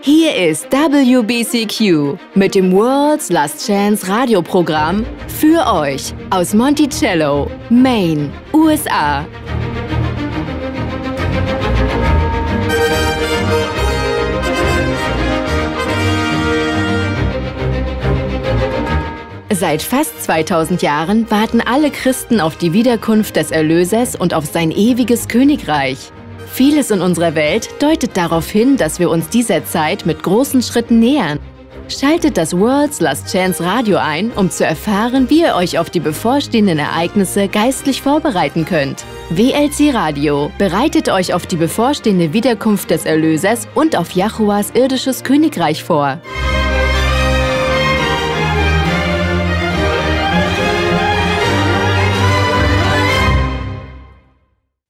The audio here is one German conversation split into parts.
Hier ist WBCQ mit dem World's Last Chance Radioprogramm für euch aus Monticello, Maine, USA. Seit fast 2000 Jahren warten alle Christen auf die Wiederkunft des Erlösers und auf sein ewiges Königreich. Vieles in unserer Welt deutet darauf hin, dass wir uns dieser Zeit mit großen Schritten nähern. Schaltet das World's Last Chance Radio ein, um zu erfahren, wie ihr euch auf die bevorstehenden Ereignisse geistlich vorbereiten könnt. WLC Radio bereitet euch auf die bevorstehende Wiederkunft des Erlösers und auf Jahuas irdisches Königreich vor.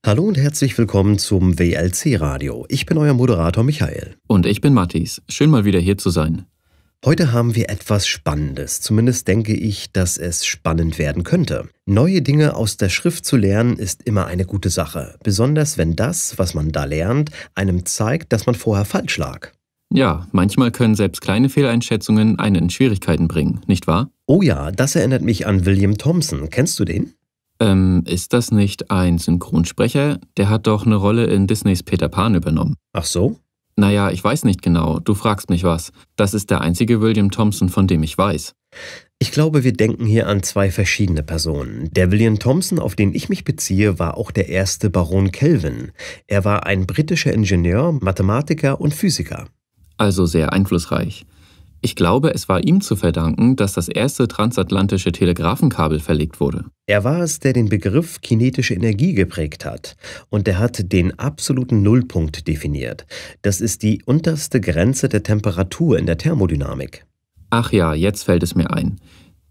Hallo und herzlich willkommen zum WLC Radio. Ich bin euer Moderator Michael. Und ich bin Mathis. Schön mal wieder hier zu sein. Heute haben wir etwas Spannendes. Zumindest denke ich, dass es spannend werden könnte. Neue Dinge aus der Schrift zu lernen ist immer eine gute Sache. Besonders wenn das, was man da lernt, einem zeigt, dass man vorher falsch lag. Ja, manchmal können selbst kleine Fehleinschätzungen einen in Schwierigkeiten bringen, nicht wahr? Oh ja, das erinnert mich an William Thompson. Kennst du den? Ähm, ist das nicht ein Synchronsprecher? Der hat doch eine Rolle in Disneys Peter Pan übernommen. Ach so? Naja, ich weiß nicht genau. Du fragst mich was. Das ist der einzige William Thompson, von dem ich weiß. Ich glaube, wir denken hier an zwei verschiedene Personen. Der William Thompson, auf den ich mich beziehe, war auch der erste Baron Kelvin. Er war ein britischer Ingenieur, Mathematiker und Physiker. Also sehr einflussreich. Ich glaube, es war ihm zu verdanken, dass das erste transatlantische Telegrafenkabel verlegt wurde. Er war es, der den Begriff kinetische Energie geprägt hat. Und er hat den absoluten Nullpunkt definiert. Das ist die unterste Grenze der Temperatur in der Thermodynamik. Ach ja, jetzt fällt es mir ein.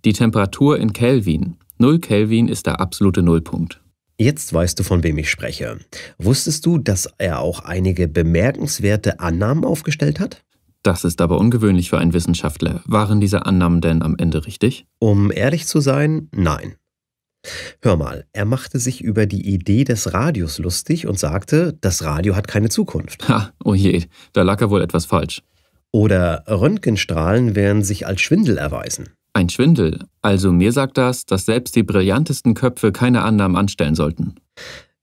Die Temperatur in Kelvin. Null Kelvin ist der absolute Nullpunkt. Jetzt weißt du, von wem ich spreche. Wusstest du, dass er auch einige bemerkenswerte Annahmen aufgestellt hat? Das ist aber ungewöhnlich für einen Wissenschaftler. Waren diese Annahmen denn am Ende richtig? Um ehrlich zu sein, nein. Hör mal, er machte sich über die Idee des Radios lustig und sagte, das Radio hat keine Zukunft. Ha, oh je, da lag er wohl etwas falsch. Oder Röntgenstrahlen werden sich als Schwindel erweisen. Ein Schwindel? Also mir sagt das, dass selbst die brillantesten Köpfe keine Annahmen anstellen sollten.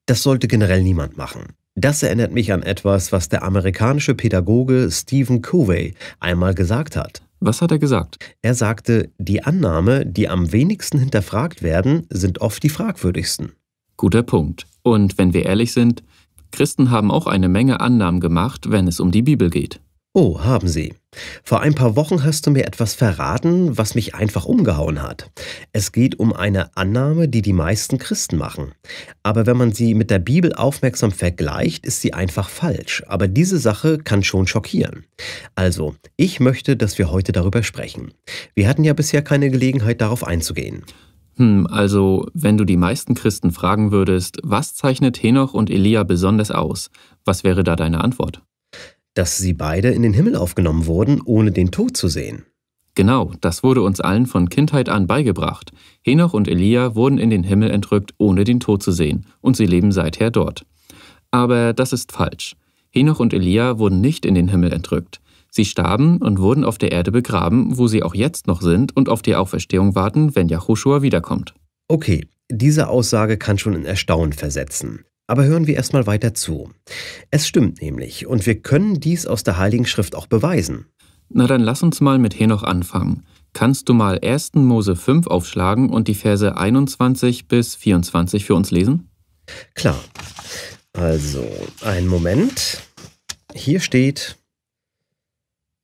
Das sollte generell niemand machen. Das erinnert mich an etwas, was der amerikanische Pädagoge Stephen Covey einmal gesagt hat. Was hat er gesagt? Er sagte, die Annahmen, die am wenigsten hinterfragt werden, sind oft die fragwürdigsten. Guter Punkt. Und wenn wir ehrlich sind, Christen haben auch eine Menge Annahmen gemacht, wenn es um die Bibel geht. Oh, haben Sie. Vor ein paar Wochen hast du mir etwas verraten, was mich einfach umgehauen hat. Es geht um eine Annahme, die die meisten Christen machen. Aber wenn man sie mit der Bibel aufmerksam vergleicht, ist sie einfach falsch. Aber diese Sache kann schon schockieren. Also, ich möchte, dass wir heute darüber sprechen. Wir hatten ja bisher keine Gelegenheit, darauf einzugehen. Hm, also, wenn du die meisten Christen fragen würdest, was zeichnet Henoch und Elia besonders aus? Was wäre da deine Antwort? dass sie beide in den Himmel aufgenommen wurden, ohne den Tod zu sehen. Genau, das wurde uns allen von Kindheit an beigebracht. Henoch und Elia wurden in den Himmel entrückt, ohne den Tod zu sehen, und sie leben seither dort. Aber das ist falsch. Henoch und Elia wurden nicht in den Himmel entrückt. Sie starben und wurden auf der Erde begraben, wo sie auch jetzt noch sind und auf die Auferstehung warten, wenn Yahushua wiederkommt. Okay, diese Aussage kann schon in Erstaunen versetzen. Aber hören wir erstmal weiter zu. Es stimmt nämlich, und wir können dies aus der Heiligen Schrift auch beweisen. Na dann lass uns mal mit Henoch anfangen. Kannst du mal 1. Mose 5 aufschlagen und die Verse 21 bis 24 für uns lesen? Klar. Also, einen Moment. Hier steht,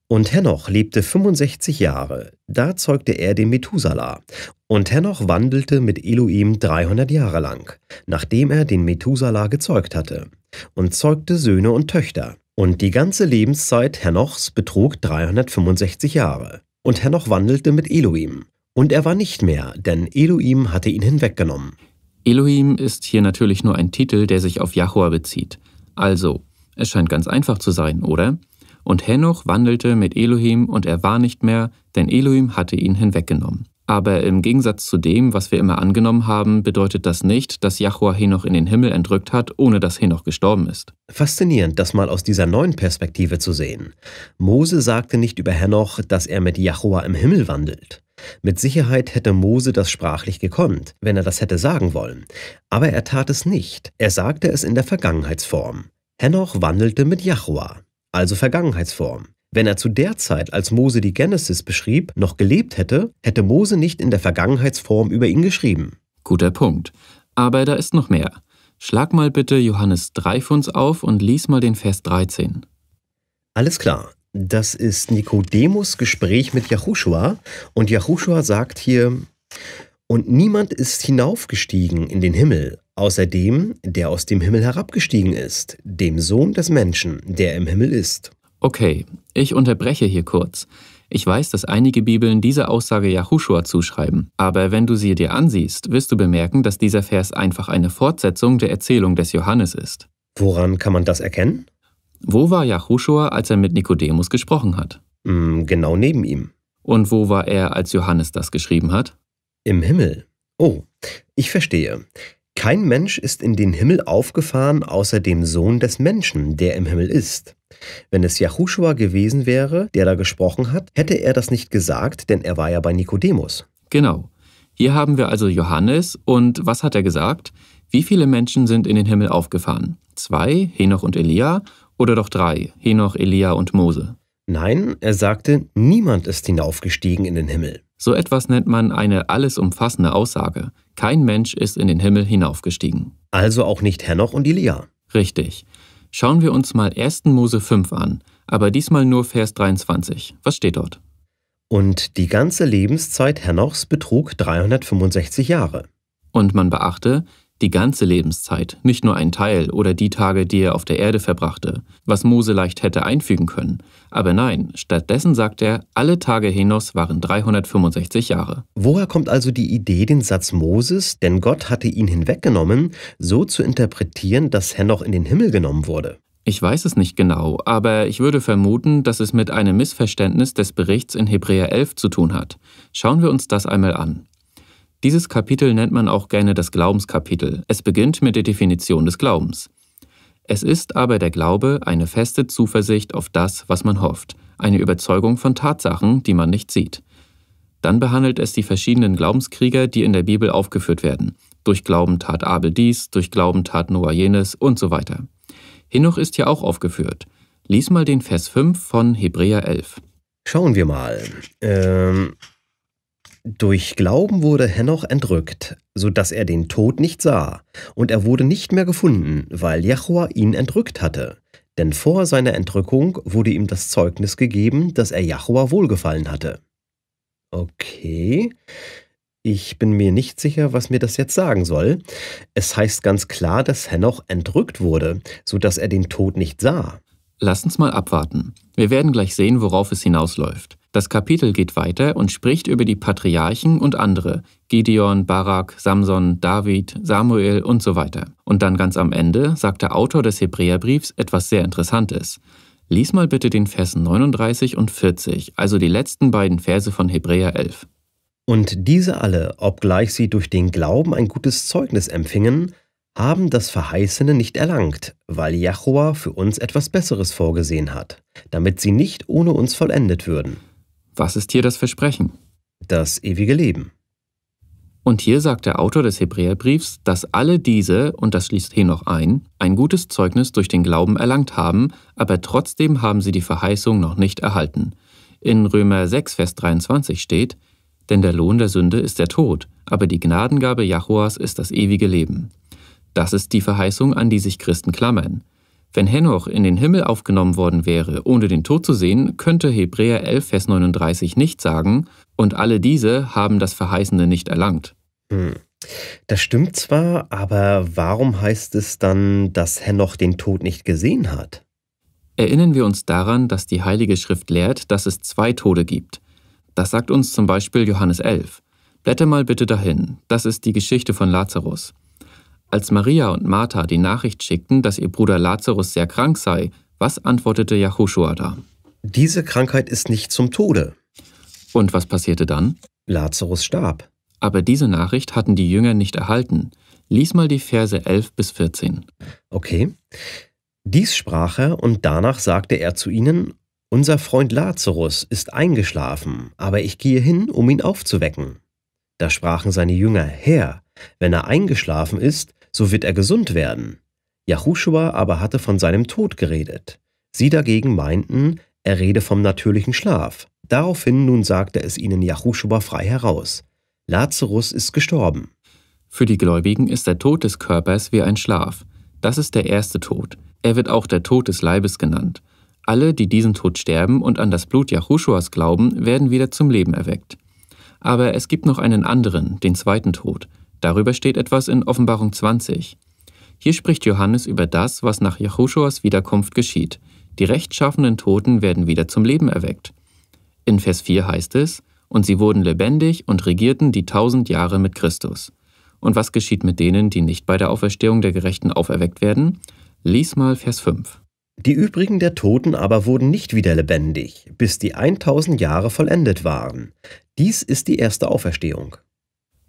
und Henoch lebte 65 Jahre, da zeugte er den Methuselah. Und Henoch wandelte mit Elohim 300 Jahre lang, nachdem er den Methuselah gezeugt hatte, und zeugte Söhne und Töchter. Und die ganze Lebenszeit Henochs betrug 365 Jahre. Und Henoch wandelte mit Elohim. Und er war nicht mehr, denn Elohim hatte ihn hinweggenommen. Elohim ist hier natürlich nur ein Titel, der sich auf Jahua bezieht. Also, es scheint ganz einfach zu sein, oder? Und Henoch wandelte mit Elohim und er war nicht mehr, denn Elohim hatte ihn hinweggenommen. Aber im Gegensatz zu dem, was wir immer angenommen haben, bedeutet das nicht, dass Jahua Henoch in den Himmel entrückt hat, ohne dass Henoch gestorben ist. Faszinierend, das mal aus dieser neuen Perspektive zu sehen. Mose sagte nicht über Henoch, dass er mit Jahua im Himmel wandelt. Mit Sicherheit hätte Mose das sprachlich gekonnt, wenn er das hätte sagen wollen. Aber er tat es nicht. Er sagte es in der Vergangenheitsform. Henoch wandelte mit Jahua also Vergangenheitsform. Wenn er zu der Zeit, als Mose die Genesis beschrieb, noch gelebt hätte, hätte Mose nicht in der Vergangenheitsform über ihn geschrieben. Guter Punkt. Aber da ist noch mehr. Schlag mal bitte Johannes 3 für uns auf und lies mal den Vers 13. Alles klar. Das ist Nikodemus Gespräch mit Jahushua und Jahushua sagt hier, und niemand ist hinaufgestiegen in den Himmel, Außerdem, der aus dem Himmel herabgestiegen ist, dem Sohn des Menschen, der im Himmel ist. Okay, ich unterbreche hier kurz. Ich weiß, dass einige Bibeln diese Aussage Yahushua zuschreiben, aber wenn du sie dir ansiehst, wirst du bemerken, dass dieser Vers einfach eine Fortsetzung der Erzählung des Johannes ist. Woran kann man das erkennen? Wo war Yahushua, als er mit Nikodemus gesprochen hat? Mm, genau neben ihm. Und wo war er, als Johannes das geschrieben hat? Im Himmel. Oh, ich verstehe. Kein Mensch ist in den Himmel aufgefahren, außer dem Sohn des Menschen, der im Himmel ist. Wenn es Yahushua gewesen wäre, der da gesprochen hat, hätte er das nicht gesagt, denn er war ja bei Nikodemus. Genau. Hier haben wir also Johannes und was hat er gesagt? Wie viele Menschen sind in den Himmel aufgefahren? Zwei, Henoch und Elia, oder doch drei, Henoch, Elia und Mose? Nein, er sagte, niemand ist hinaufgestiegen in den Himmel. So etwas nennt man eine alles umfassende Aussage. Kein Mensch ist in den Himmel hinaufgestiegen. Also auch nicht Henoch und Elia. Richtig. Schauen wir uns mal 1. Mose 5 an, aber diesmal nur Vers 23. Was steht dort? Und die ganze Lebenszeit Henochs betrug 365 Jahre. Und man beachte, die ganze Lebenszeit, nicht nur ein Teil oder die Tage, die er auf der Erde verbrachte, was Mose leicht hätte einfügen können. Aber nein, stattdessen sagt er, alle Tage Henos waren 365 Jahre. Woher kommt also die Idee, den Satz Moses, denn Gott hatte ihn hinweggenommen, so zu interpretieren, dass Henoch in den Himmel genommen wurde? Ich weiß es nicht genau, aber ich würde vermuten, dass es mit einem Missverständnis des Berichts in Hebräer 11 zu tun hat. Schauen wir uns das einmal an. Dieses Kapitel nennt man auch gerne das Glaubenskapitel. Es beginnt mit der Definition des Glaubens. Es ist aber der Glaube eine feste Zuversicht auf das, was man hofft, eine Überzeugung von Tatsachen, die man nicht sieht. Dann behandelt es die verschiedenen Glaubenskrieger, die in der Bibel aufgeführt werden. Durch Glauben tat Abel dies, durch Glauben tat Noah jenes und so weiter. Hinoch ist hier auch aufgeführt. Lies mal den Vers 5 von Hebräer 11. Schauen wir mal. Ähm, durch Glauben wurde Henoch entrückt, so dass er den Tod nicht sah, und er wurde nicht mehr gefunden, weil Jachua ihn entrückt hatte. Denn vor seiner Entrückung wurde ihm das Zeugnis gegeben, dass er Jachua wohlgefallen hatte. Okay. Ich bin mir nicht sicher, was mir das jetzt sagen soll. Es heißt ganz klar, dass Henoch entrückt wurde, sodass er den Tod nicht sah. Lass uns mal abwarten. Wir werden gleich sehen, worauf es hinausläuft. Das Kapitel geht weiter und spricht über die Patriarchen und andere, Gideon, Barak, Samson, David, Samuel und so weiter. Und dann ganz am Ende sagt der Autor des Hebräerbriefs etwas sehr Interessantes. Lies mal bitte den Vers 39 und 40, also die letzten beiden Verse von Hebräer 11. Und diese alle, obgleich sie durch den Glauben ein gutes Zeugnis empfingen, haben das Verheißene nicht erlangt, weil Jahua für uns etwas Besseres vorgesehen hat, damit sie nicht ohne uns vollendet würden. Was ist hier das Versprechen? Das ewige Leben. Und hier sagt der Autor des Hebräerbriefs, dass alle diese, und das schließt Henoch ein, ein gutes Zeugnis durch den Glauben erlangt haben, aber trotzdem haben sie die Verheißung noch nicht erhalten. In Römer 6, Vers 23 steht, denn der Lohn der Sünde ist der Tod, aber die Gnadengabe Jahors ist das ewige Leben. Das ist die Verheißung, an die sich Christen klammern. Wenn Henoch in den Himmel aufgenommen worden wäre, ohne den Tod zu sehen, könnte Hebräer 11, Vers 39 nicht sagen, und alle diese haben das Verheißene nicht erlangt. Hm. Das stimmt zwar, aber warum heißt es dann, dass Henoch den Tod nicht gesehen hat? Erinnern wir uns daran, dass die Heilige Schrift lehrt, dass es zwei Tode gibt. Das sagt uns zum Beispiel Johannes 11. Blätter mal bitte dahin. Das ist die Geschichte von Lazarus. Als Maria und Martha die Nachricht schickten, dass ihr Bruder Lazarus sehr krank sei, was antwortete Yahushua da? Diese Krankheit ist nicht zum Tode. Und was passierte dann? Lazarus starb. Aber diese Nachricht hatten die Jünger nicht erhalten. Lies mal die Verse 11 bis 14. Okay. Dies sprach er und danach sagte er zu ihnen, Unser Freund Lazarus ist eingeschlafen, aber ich gehe hin, um ihn aufzuwecken. Da sprachen seine Jünger, Herr, wenn er eingeschlafen ist, so wird er gesund werden. Yahushua aber hatte von seinem Tod geredet. Sie dagegen meinten, er rede vom natürlichen Schlaf. Daraufhin nun sagte es ihnen Yahushua frei heraus. Lazarus ist gestorben. Für die Gläubigen ist der Tod des Körpers wie ein Schlaf. Das ist der erste Tod. Er wird auch der Tod des Leibes genannt. Alle, die diesen Tod sterben und an das Blut Jahuschuas glauben, werden wieder zum Leben erweckt. Aber es gibt noch einen anderen, den zweiten Tod. Darüber steht etwas in Offenbarung 20. Hier spricht Johannes über das, was nach Jehoshuas Wiederkunft geschieht. Die rechtschaffenen Toten werden wieder zum Leben erweckt. In Vers 4 heißt es, und sie wurden lebendig und regierten die tausend Jahre mit Christus. Und was geschieht mit denen, die nicht bei der Auferstehung der Gerechten auferweckt werden? Lies mal Vers 5. Die übrigen der Toten aber wurden nicht wieder lebendig, bis die 1000 Jahre vollendet waren. Dies ist die erste Auferstehung.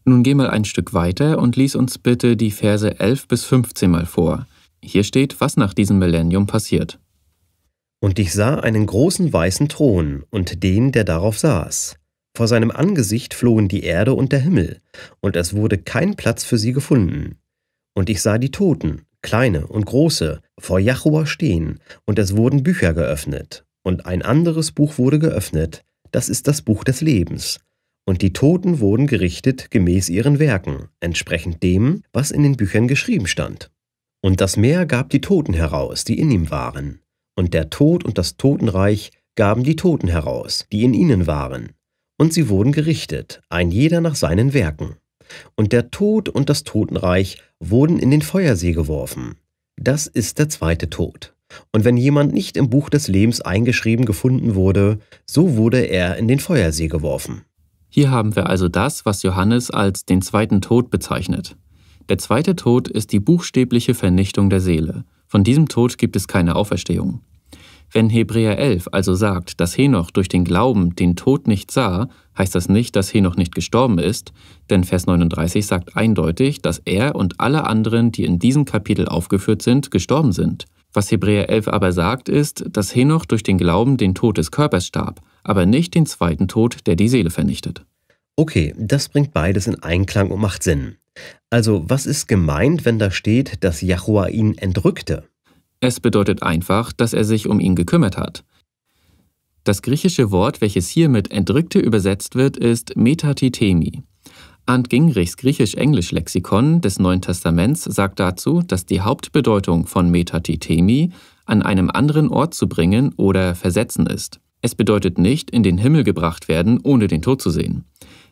Nun geh mal ein Stück weiter und lies uns bitte die Verse 11 bis 15 mal vor. Hier steht, was nach diesem Millennium passiert. Und ich sah einen großen weißen Thron und den, der darauf saß. Vor seinem Angesicht flohen die Erde und der Himmel, und es wurde kein Platz für sie gefunden. Und ich sah die Toten, kleine und große, vor Jahua stehen, und es wurden Bücher geöffnet. Und ein anderes Buch wurde geöffnet, das ist das Buch des Lebens und die Toten wurden gerichtet gemäß ihren Werken, entsprechend dem, was in den Büchern geschrieben stand. Und das Meer gab die Toten heraus, die in ihm waren, und der Tod und das Totenreich gaben die Toten heraus, die in ihnen waren, und sie wurden gerichtet, ein jeder nach seinen Werken. Und der Tod und das Totenreich wurden in den Feuersee geworfen. Das ist der zweite Tod. Und wenn jemand nicht im Buch des Lebens eingeschrieben gefunden wurde, so wurde er in den Feuersee geworfen. Hier haben wir also das, was Johannes als den zweiten Tod bezeichnet. Der zweite Tod ist die buchstäbliche Vernichtung der Seele. Von diesem Tod gibt es keine Auferstehung. Wenn Hebräer 11 also sagt, dass Henoch durch den Glauben den Tod nicht sah, heißt das nicht, dass Henoch nicht gestorben ist, denn Vers 39 sagt eindeutig, dass er und alle anderen, die in diesem Kapitel aufgeführt sind, gestorben sind. Was Hebräer 11 aber sagt, ist, dass Henoch durch den Glauben den Tod des Körpers starb, aber nicht den zweiten Tod, der die Seele vernichtet. Okay, das bringt beides in Einklang und macht Sinn. Also, was ist gemeint, wenn da steht, dass Jahua ihn entrückte? Es bedeutet einfach, dass er sich um ihn gekümmert hat. Das griechische Wort, welches hier mit entrückte übersetzt wird, ist metatitemi. Arndt Gingrichs Griechisch-Englisch-Lexikon des Neuen Testaments sagt dazu, dass die Hauptbedeutung von metatitemi an einem anderen Ort zu bringen oder versetzen ist. Es bedeutet nicht, in den Himmel gebracht werden, ohne den Tod zu sehen.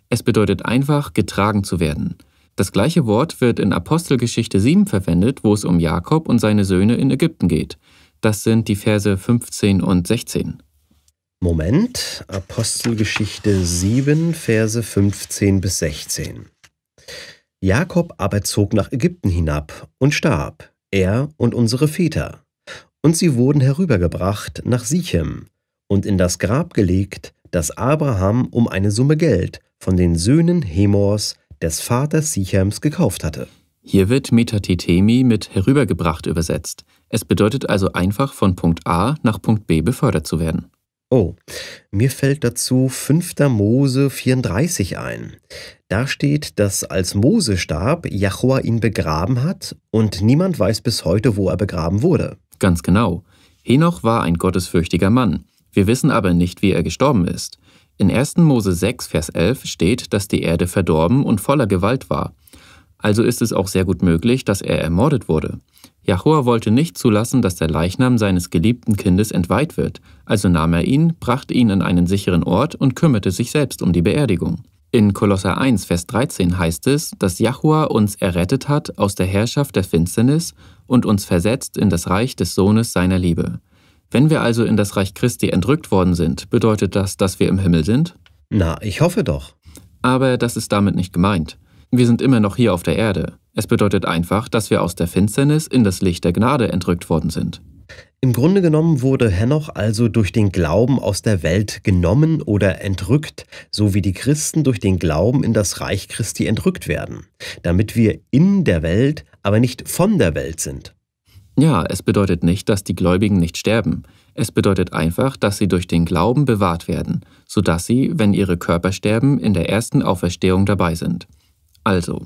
Es bedeutet einfach, getragen zu werden. Das gleiche Wort wird in Apostelgeschichte 7 verwendet, wo es um Jakob und seine Söhne in Ägypten geht. Das sind die Verse 15 und 16. Moment, Apostelgeschichte 7, Verse 15 bis 16. Jakob aber zog nach Ägypten hinab und starb, er und unsere Väter. Und sie wurden herübergebracht nach Sichem, und in das Grab gelegt, das Abraham um eine Summe Geld von den Söhnen Hemors, des Vaters Sichems, gekauft hatte. Hier wird Metatitemi mit herübergebracht übersetzt. Es bedeutet also einfach von Punkt A nach Punkt B befördert zu werden. Oh, mir fällt dazu 5. Mose 34 ein. Da steht, dass als Mose starb, Jachua ihn begraben hat und niemand weiß bis heute, wo er begraben wurde. Ganz genau. Henoch war ein gottesfürchtiger Mann. Wir wissen aber nicht, wie er gestorben ist. In 1. Mose 6, Vers 11 steht, dass die Erde verdorben und voller Gewalt war. Also ist es auch sehr gut möglich, dass er ermordet wurde. Jahua wollte nicht zulassen, dass der Leichnam seines geliebten Kindes entweiht wird, also nahm er ihn, brachte ihn an einen sicheren Ort und kümmerte sich selbst um die Beerdigung. In Kolosser 1, Vers 13 heißt es, dass Jahua uns errettet hat aus der Herrschaft der Finsternis und uns versetzt in das Reich des Sohnes seiner Liebe. Wenn wir also in das Reich Christi entrückt worden sind, bedeutet das, dass wir im Himmel sind? Na, ich hoffe doch. Aber das ist damit nicht gemeint. Wir sind immer noch hier auf der Erde. Es bedeutet einfach, dass wir aus der Finsternis in das Licht der Gnade entrückt worden sind. Im Grunde genommen wurde Henoch also durch den Glauben aus der Welt genommen oder entrückt, so wie die Christen durch den Glauben in das Reich Christi entrückt werden, damit wir in der Welt, aber nicht von der Welt sind. Ja, es bedeutet nicht, dass die Gläubigen nicht sterben. Es bedeutet einfach, dass sie durch den Glauben bewahrt werden, sodass sie, wenn ihre Körper sterben, in der ersten Auferstehung dabei sind. Also,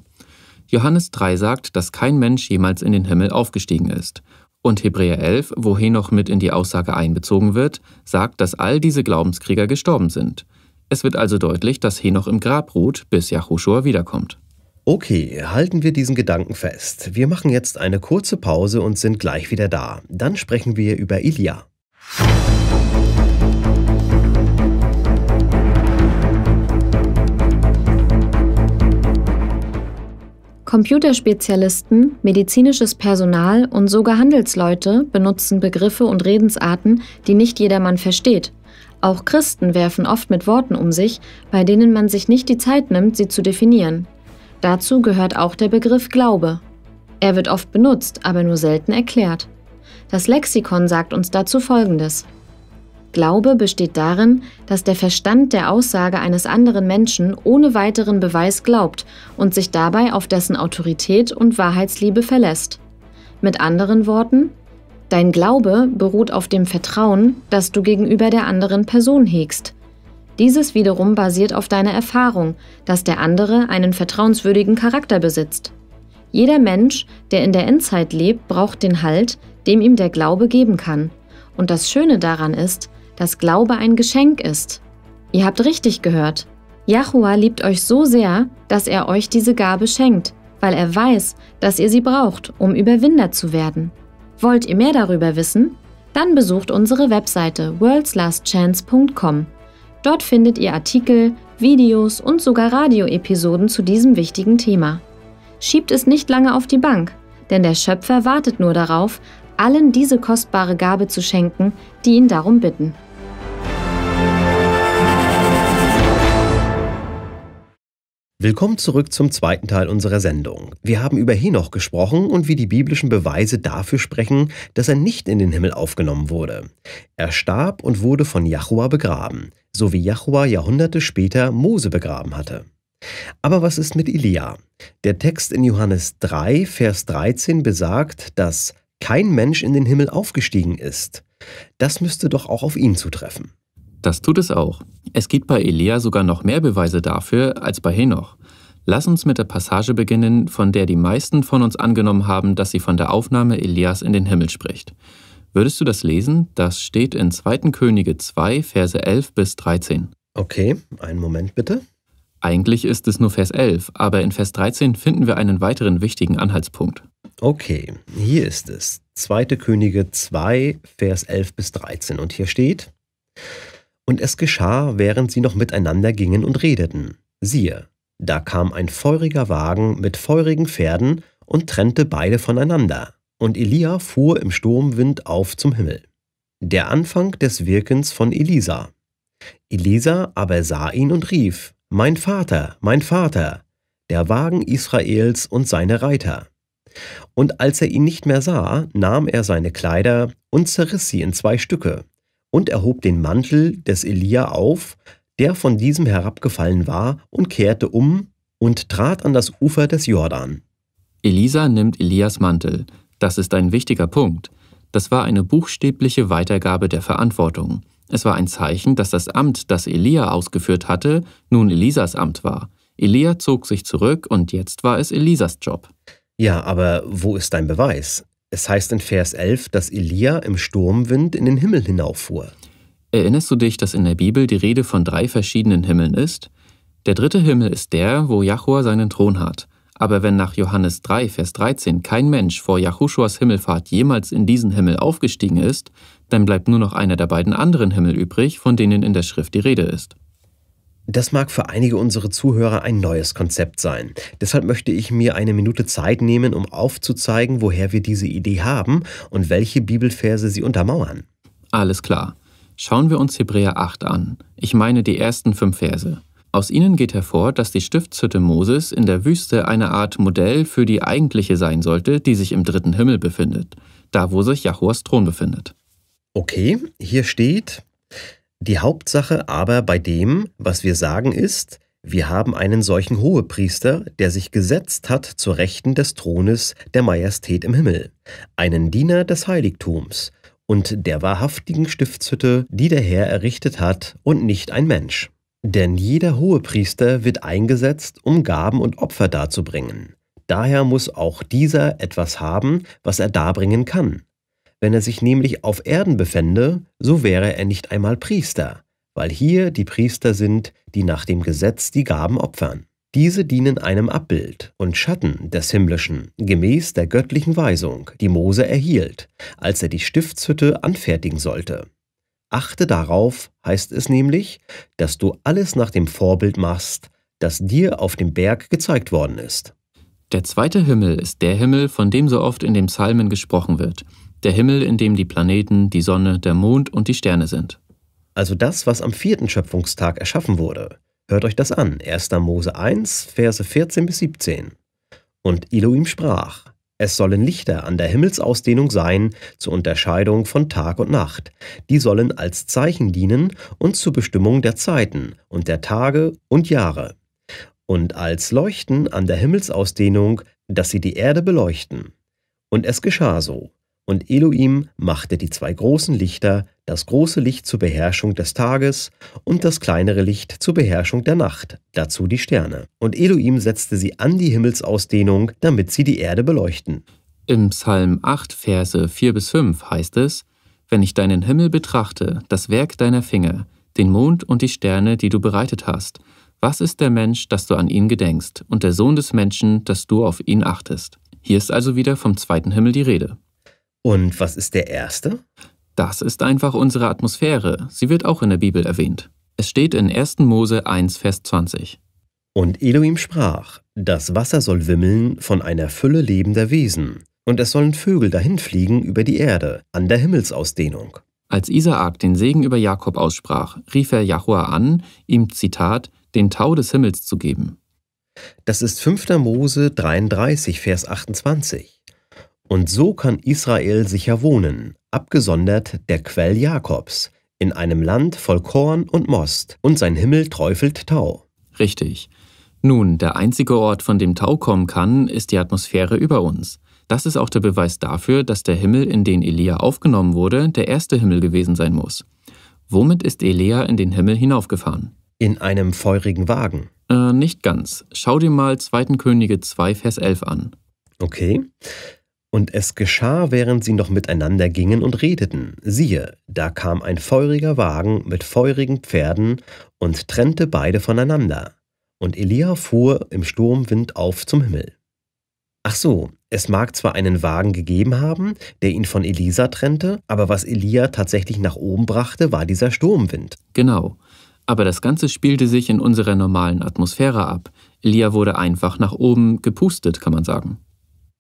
Johannes 3 sagt, dass kein Mensch jemals in den Himmel aufgestiegen ist. Und Hebräer 11, wo Henoch mit in die Aussage einbezogen wird, sagt, dass all diese Glaubenskrieger gestorben sind. Es wird also deutlich, dass Henoch im Grab ruht, bis Yahushua wiederkommt. Okay, halten wir diesen Gedanken fest. Wir machen jetzt eine kurze Pause und sind gleich wieder da. Dann sprechen wir über Ilia. Computerspezialisten, medizinisches Personal und sogar Handelsleute benutzen Begriffe und Redensarten, die nicht jedermann versteht. Auch Christen werfen oft mit Worten um sich, bei denen man sich nicht die Zeit nimmt, sie zu definieren. Dazu gehört auch der Begriff Glaube. Er wird oft benutzt, aber nur selten erklärt. Das Lexikon sagt uns dazu Folgendes. Glaube besteht darin, dass der Verstand der Aussage eines anderen Menschen ohne weiteren Beweis glaubt und sich dabei auf dessen Autorität und Wahrheitsliebe verlässt. Mit anderen Worten, dein Glaube beruht auf dem Vertrauen, das du gegenüber der anderen Person hegst dieses wiederum basiert auf deiner Erfahrung, dass der andere einen vertrauenswürdigen Charakter besitzt. Jeder Mensch, der in der Endzeit lebt, braucht den Halt, dem ihm der Glaube geben kann. Und das Schöne daran ist, dass Glaube ein Geschenk ist. Ihr habt richtig gehört. Jahua liebt euch so sehr, dass er euch diese Gabe schenkt, weil er weiß, dass ihr sie braucht, um Überwinder zu werden. Wollt ihr mehr darüber wissen? Dann besucht unsere Webseite worldslastchance.com. Dort findet ihr Artikel, Videos und sogar Radioepisoden zu diesem wichtigen Thema. Schiebt es nicht lange auf die Bank, denn der Schöpfer wartet nur darauf, allen diese kostbare Gabe zu schenken, die ihn darum bitten. Willkommen zurück zum zweiten Teil unserer Sendung. Wir haben über Henoch gesprochen und wie die biblischen Beweise dafür sprechen, dass er nicht in den Himmel aufgenommen wurde. Er starb und wurde von Jahua begraben so wie Jahua Jahrhunderte später Mose begraben hatte. Aber was ist mit Elia? Der Text in Johannes 3, Vers 13 besagt, dass kein Mensch in den Himmel aufgestiegen ist. Das müsste doch auch auf ihn zutreffen. Das tut es auch. Es gibt bei Elia sogar noch mehr Beweise dafür als bei Henoch. Lass uns mit der Passage beginnen, von der die meisten von uns angenommen haben, dass sie von der Aufnahme Elias in den Himmel spricht. Würdest du das lesen? Das steht in 2. Könige 2, Verse 11 bis 13. Okay, einen Moment bitte. Eigentlich ist es nur Vers 11, aber in Vers 13 finden wir einen weiteren wichtigen Anhaltspunkt. Okay, hier ist es. 2. Könige 2, Vers 11 bis 13. Und hier steht, Und es geschah, während sie noch miteinander gingen und redeten. Siehe, da kam ein feuriger Wagen mit feurigen Pferden und trennte beide voneinander. Und Elia fuhr im Sturmwind auf zum Himmel. Der Anfang des Wirkens von Elisa. Elisa aber sah ihn und rief, Mein Vater, mein Vater, der Wagen Israels und seine Reiter. Und als er ihn nicht mehr sah, nahm er seine Kleider und zerriss sie in zwei Stücke und erhob den Mantel des Elia auf, der von diesem herabgefallen war, und kehrte um und trat an das Ufer des Jordan. Elisa nimmt Elias Mantel, das ist ein wichtiger Punkt. Das war eine buchstäbliche Weitergabe der Verantwortung. Es war ein Zeichen, dass das Amt, das Elia ausgeführt hatte, nun Elisas Amt war. Elia zog sich zurück und jetzt war es Elisas Job. Ja, aber wo ist dein Beweis? Es heißt in Vers 11, dass Elia im Sturmwind in den Himmel hinauffuhr. Erinnerst du dich, dass in der Bibel die Rede von drei verschiedenen Himmeln ist? Der dritte Himmel ist der, wo Jahua seinen Thron hat. Aber wenn nach Johannes 3, Vers 13 kein Mensch vor Jahuschuas Himmelfahrt jemals in diesen Himmel aufgestiegen ist, dann bleibt nur noch einer der beiden anderen Himmel übrig, von denen in der Schrift die Rede ist. Das mag für einige unserer Zuhörer ein neues Konzept sein. Deshalb möchte ich mir eine Minute Zeit nehmen, um aufzuzeigen, woher wir diese Idee haben und welche Bibelverse sie untermauern. Alles klar. Schauen wir uns Hebräer 8 an. Ich meine die ersten fünf Verse. Aus ihnen geht hervor, dass die Stiftshütte Moses in der Wüste eine Art Modell für die eigentliche sein sollte, die sich im dritten Himmel befindet, da wo sich Jahuas Thron befindet. Okay, hier steht, die Hauptsache aber bei dem, was wir sagen, ist, wir haben einen solchen Hohepriester, der sich gesetzt hat zur Rechten des Thrones der Majestät im Himmel, einen Diener des Heiligtums und der wahrhaftigen Stiftshütte, die der Herr errichtet hat und nicht ein Mensch. Denn jeder Hohepriester wird eingesetzt, um Gaben und Opfer darzubringen. Daher muss auch dieser etwas haben, was er darbringen kann. Wenn er sich nämlich auf Erden befände, so wäre er nicht einmal Priester, weil hier die Priester sind, die nach dem Gesetz die Gaben opfern. Diese dienen einem Abbild und Schatten des Himmlischen, gemäß der göttlichen Weisung, die Mose erhielt, als er die Stiftshütte anfertigen sollte. Achte darauf, heißt es nämlich, dass du alles nach dem Vorbild machst, das dir auf dem Berg gezeigt worden ist. Der zweite Himmel ist der Himmel, von dem so oft in den Psalmen gesprochen wird. Der Himmel, in dem die Planeten, die Sonne, der Mond und die Sterne sind. Also das, was am vierten Schöpfungstag erschaffen wurde. Hört euch das an. 1. Mose 1, Verse 14 bis 17. Und Elohim sprach: es sollen Lichter an der Himmelsausdehnung sein zur Unterscheidung von Tag und Nacht. Die sollen als Zeichen dienen und zur Bestimmung der Zeiten und der Tage und Jahre. Und als Leuchten an der Himmelsausdehnung, dass sie die Erde beleuchten. Und es geschah so. Und Elohim machte die zwei großen Lichter, das große Licht zur Beherrschung des Tages und das kleinere Licht zur Beherrschung der Nacht, dazu die Sterne. Und Elohim setzte sie an die Himmelsausdehnung, damit sie die Erde beleuchten. Im Psalm 8, Verse 4 bis 5 heißt es, Wenn ich deinen Himmel betrachte, das Werk deiner Finger, den Mond und die Sterne, die du bereitet hast, was ist der Mensch, dass du an ihn gedenkst, und der Sohn des Menschen, dass du auf ihn achtest? Hier ist also wieder vom zweiten Himmel die Rede. Und was ist der erste? Das ist einfach unsere Atmosphäre. Sie wird auch in der Bibel erwähnt. Es steht in 1. Mose 1, Vers 20. Und Elohim sprach: Das Wasser soll wimmeln von einer Fülle lebender Wesen, und es sollen Vögel dahinfliegen über die Erde, an der Himmelsausdehnung. Als Isaak den Segen über Jakob aussprach, rief er Jahua an, ihm, Zitat, den Tau des Himmels zu geben. Das ist 5. Mose 33, Vers 28. Und so kann Israel sicher wohnen, abgesondert der Quell Jakobs, in einem Land voll Korn und Most, und sein Himmel träufelt Tau. Richtig. Nun, der einzige Ort, von dem Tau kommen kann, ist die Atmosphäre über uns. Das ist auch der Beweis dafür, dass der Himmel, in den Elia aufgenommen wurde, der erste Himmel gewesen sein muss. Womit ist Elia in den Himmel hinaufgefahren? In einem feurigen Wagen. Äh, nicht ganz. Schau dir mal 2. Könige 2, Vers 11 an. Okay. Und es geschah, während sie noch miteinander gingen und redeten. Siehe, da kam ein feuriger Wagen mit feurigen Pferden und trennte beide voneinander. Und Elia fuhr im Sturmwind auf zum Himmel. Ach so, es mag zwar einen Wagen gegeben haben, der ihn von Elisa trennte, aber was Elia tatsächlich nach oben brachte, war dieser Sturmwind. Genau. Aber das Ganze spielte sich in unserer normalen Atmosphäre ab. Elia wurde einfach nach oben gepustet, kann man sagen.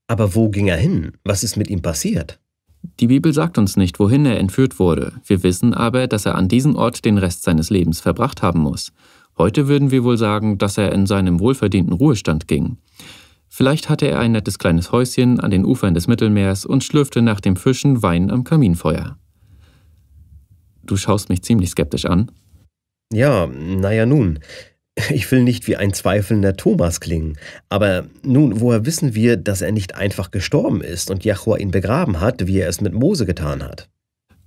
Aber wo ging er hin? Was ist mit ihm passiert? Die Bibel sagt uns nicht, wohin er entführt wurde. Wir wissen aber, dass er an diesem Ort den Rest seines Lebens verbracht haben muss. Heute würden wir wohl sagen, dass er in seinem wohlverdienten Ruhestand ging. Vielleicht hatte er ein nettes kleines Häuschen an den Ufern des Mittelmeers und schlürfte nach dem Fischen Wein am Kaminfeuer. Du schaust mich ziemlich skeptisch an. Ja, naja nun. Ich will nicht wie ein zweifelnder Thomas klingen, aber nun, woher wissen wir, dass er nicht einfach gestorben ist und Jachua ihn begraben hat, wie er es mit Mose getan hat?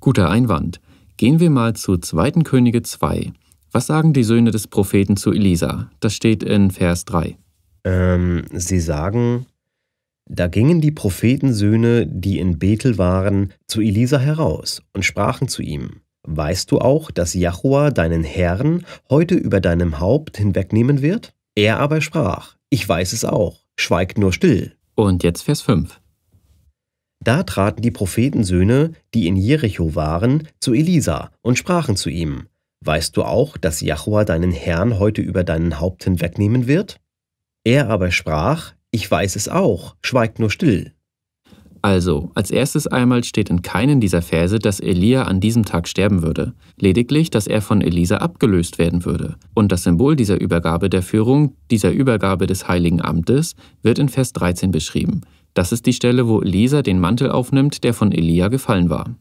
Guter Einwand. Gehen wir mal zu 2. Könige 2. Was sagen die Söhne des Propheten zu Elisa? Das steht in Vers 3. Ähm, sie sagen, da gingen die Prophetensöhne, die in Bethel waren, zu Elisa heraus und sprachen zu ihm, Weißt du auch, dass Jachua deinen Herrn heute über deinem Haupt hinwegnehmen wird? Er aber sprach, ich weiß es auch, schweigt nur still. Und jetzt Vers 5. Da traten die Prophetensöhne, die in Jericho waren, zu Elisa und sprachen zu ihm, Weißt du auch, dass Jachua deinen Herrn heute über deinen Haupt hinwegnehmen wird? Er aber sprach, Ich weiß es auch, schweigt nur still. Also, als erstes einmal steht in keinen dieser Verse, dass Elia an diesem Tag sterben würde, lediglich, dass er von Elisa abgelöst werden würde. Und das Symbol dieser Übergabe der Führung, dieser Übergabe des heiligen Amtes, wird in Vers 13 beschrieben. Das ist die Stelle, wo Elisa den Mantel aufnimmt, der von Elia gefallen war.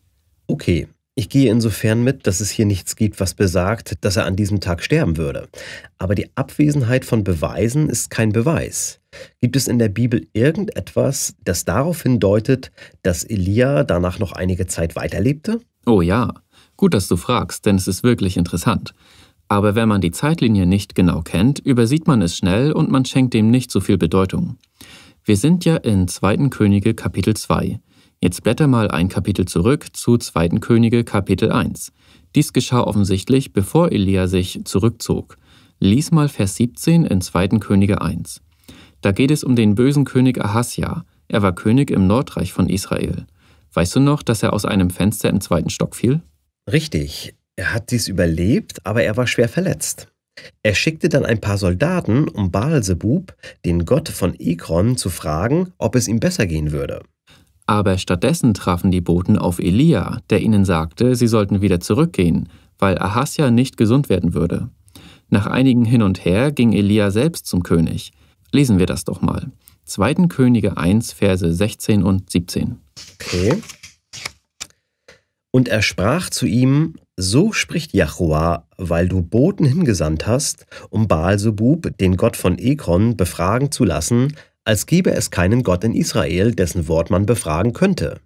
Okay, ich gehe insofern mit, dass es hier nichts gibt, was besagt, dass er an diesem Tag sterben würde. Aber die Abwesenheit von Beweisen ist kein Beweis. Gibt es in der Bibel irgendetwas, das darauf hindeutet, dass Elia danach noch einige Zeit weiterlebte? Oh ja, gut, dass du fragst, denn es ist wirklich interessant. Aber wenn man die Zeitlinie nicht genau kennt, übersieht man es schnell und man schenkt dem nicht so viel Bedeutung. Wir sind ja in 2. Könige Kapitel 2. Jetzt blätter mal ein Kapitel zurück zu 2. Könige Kapitel 1. Dies geschah offensichtlich, bevor Elia sich zurückzog. Lies mal Vers 17 in 2. Könige 1. Da geht es um den bösen König Ahasja. Er war König im Nordreich von Israel. Weißt du noch, dass er aus einem Fenster im zweiten Stock fiel? Richtig. Er hat dies überlebt, aber er war schwer verletzt. Er schickte dann ein paar Soldaten, um Baalsebub, den Gott von Ekron, zu fragen, ob es ihm besser gehen würde. Aber stattdessen trafen die Boten auf Elia, der ihnen sagte, sie sollten wieder zurückgehen, weil Ahasja nicht gesund werden würde. Nach einigen Hin und Her ging Elia selbst zum König. Lesen wir das doch mal. 2. Könige 1, Verse 16 und 17. Okay. Und er sprach zu ihm: So spricht Jachua, weil du Boten hingesandt hast, um Baalsebub, den Gott von Ekron, befragen zu lassen, als gäbe es keinen Gott in Israel, dessen Wort man befragen könnte.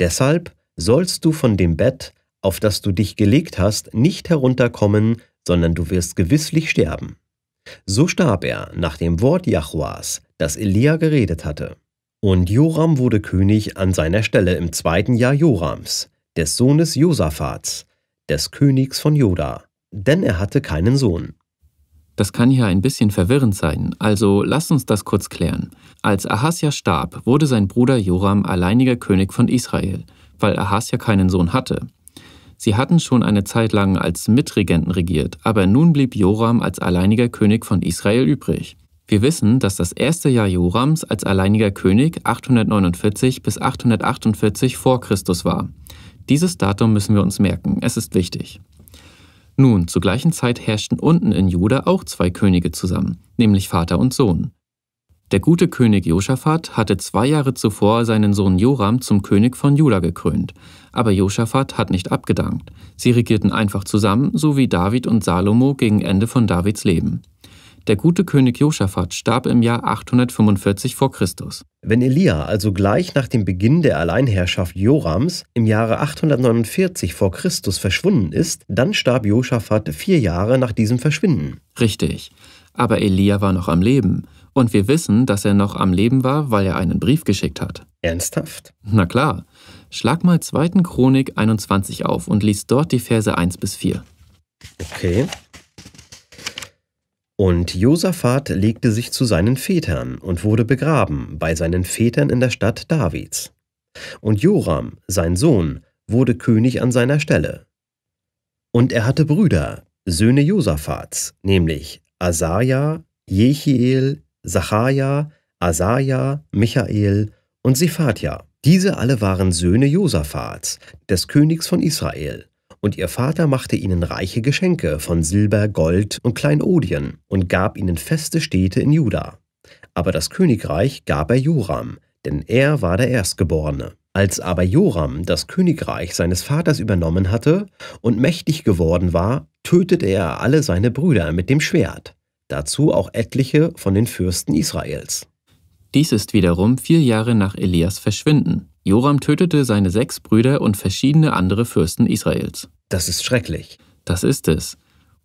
Deshalb sollst du von dem Bett, auf das du dich gelegt hast, nicht herunterkommen, sondern du wirst gewisslich sterben. So starb er nach dem Wort Jahwas, das Elia geredet hatte. Und Joram wurde König an seiner Stelle im zweiten Jahr Jorams, des Sohnes Josaphats, des Königs von Joda, denn er hatte keinen Sohn. Das kann hier ein bisschen verwirrend sein, also lass uns das kurz klären. Als Ahasja starb, wurde sein Bruder Joram alleiniger König von Israel, weil Ahasja keinen Sohn hatte. Sie hatten schon eine Zeit lang als Mitregenten regiert, aber nun blieb Joram als alleiniger König von Israel übrig. Wir wissen, dass das erste Jahr Jorams als alleiniger König 849 bis 848 vor Christus war. Dieses Datum müssen wir uns merken, es ist wichtig. Nun, zur gleichen Zeit herrschten unten in Juda auch zwei Könige zusammen, nämlich Vater und Sohn. Der gute König Josaphat hatte zwei Jahre zuvor seinen Sohn Joram zum König von Juda gekrönt, aber Josaphat hat nicht abgedankt. Sie regierten einfach zusammen, so wie David und Salomo gegen Ende von Davids Leben. Der gute König Josaphat starb im Jahr 845 v. Chr. Wenn Elia also gleich nach dem Beginn der Alleinherrschaft Jorams im Jahre 849 v. Chr. verschwunden ist, dann starb Josaphat vier Jahre nach diesem Verschwinden. Richtig. Aber Elia war noch am Leben. Und wir wissen, dass er noch am Leben war, weil er einen Brief geschickt hat. Ernsthaft? Na klar. Schlag mal 2. Chronik 21 auf und lies dort die Verse 1 bis 4. Okay. Und Josaphat legte sich zu seinen Vätern und wurde begraben bei seinen Vätern in der Stadt Davids. Und Joram, sein Sohn, wurde König an seiner Stelle. Und er hatte Brüder, Söhne Josaphats, nämlich Asaja, Jechiel, Zacharia, Asaja, Michael und Sephatia. Diese alle waren Söhne Josaphats, des Königs von Israel und ihr Vater machte ihnen reiche Geschenke von Silber, Gold und Kleinodien und gab ihnen feste Städte in Juda. Aber das Königreich gab er Joram, denn er war der Erstgeborene. Als aber Joram das Königreich seines Vaters übernommen hatte und mächtig geworden war, tötete er alle seine Brüder mit dem Schwert, dazu auch etliche von den Fürsten Israels. Dies ist wiederum vier Jahre nach Elias Verschwinden. Joram tötete seine sechs Brüder und verschiedene andere Fürsten Israels. Das ist schrecklich. Das ist es.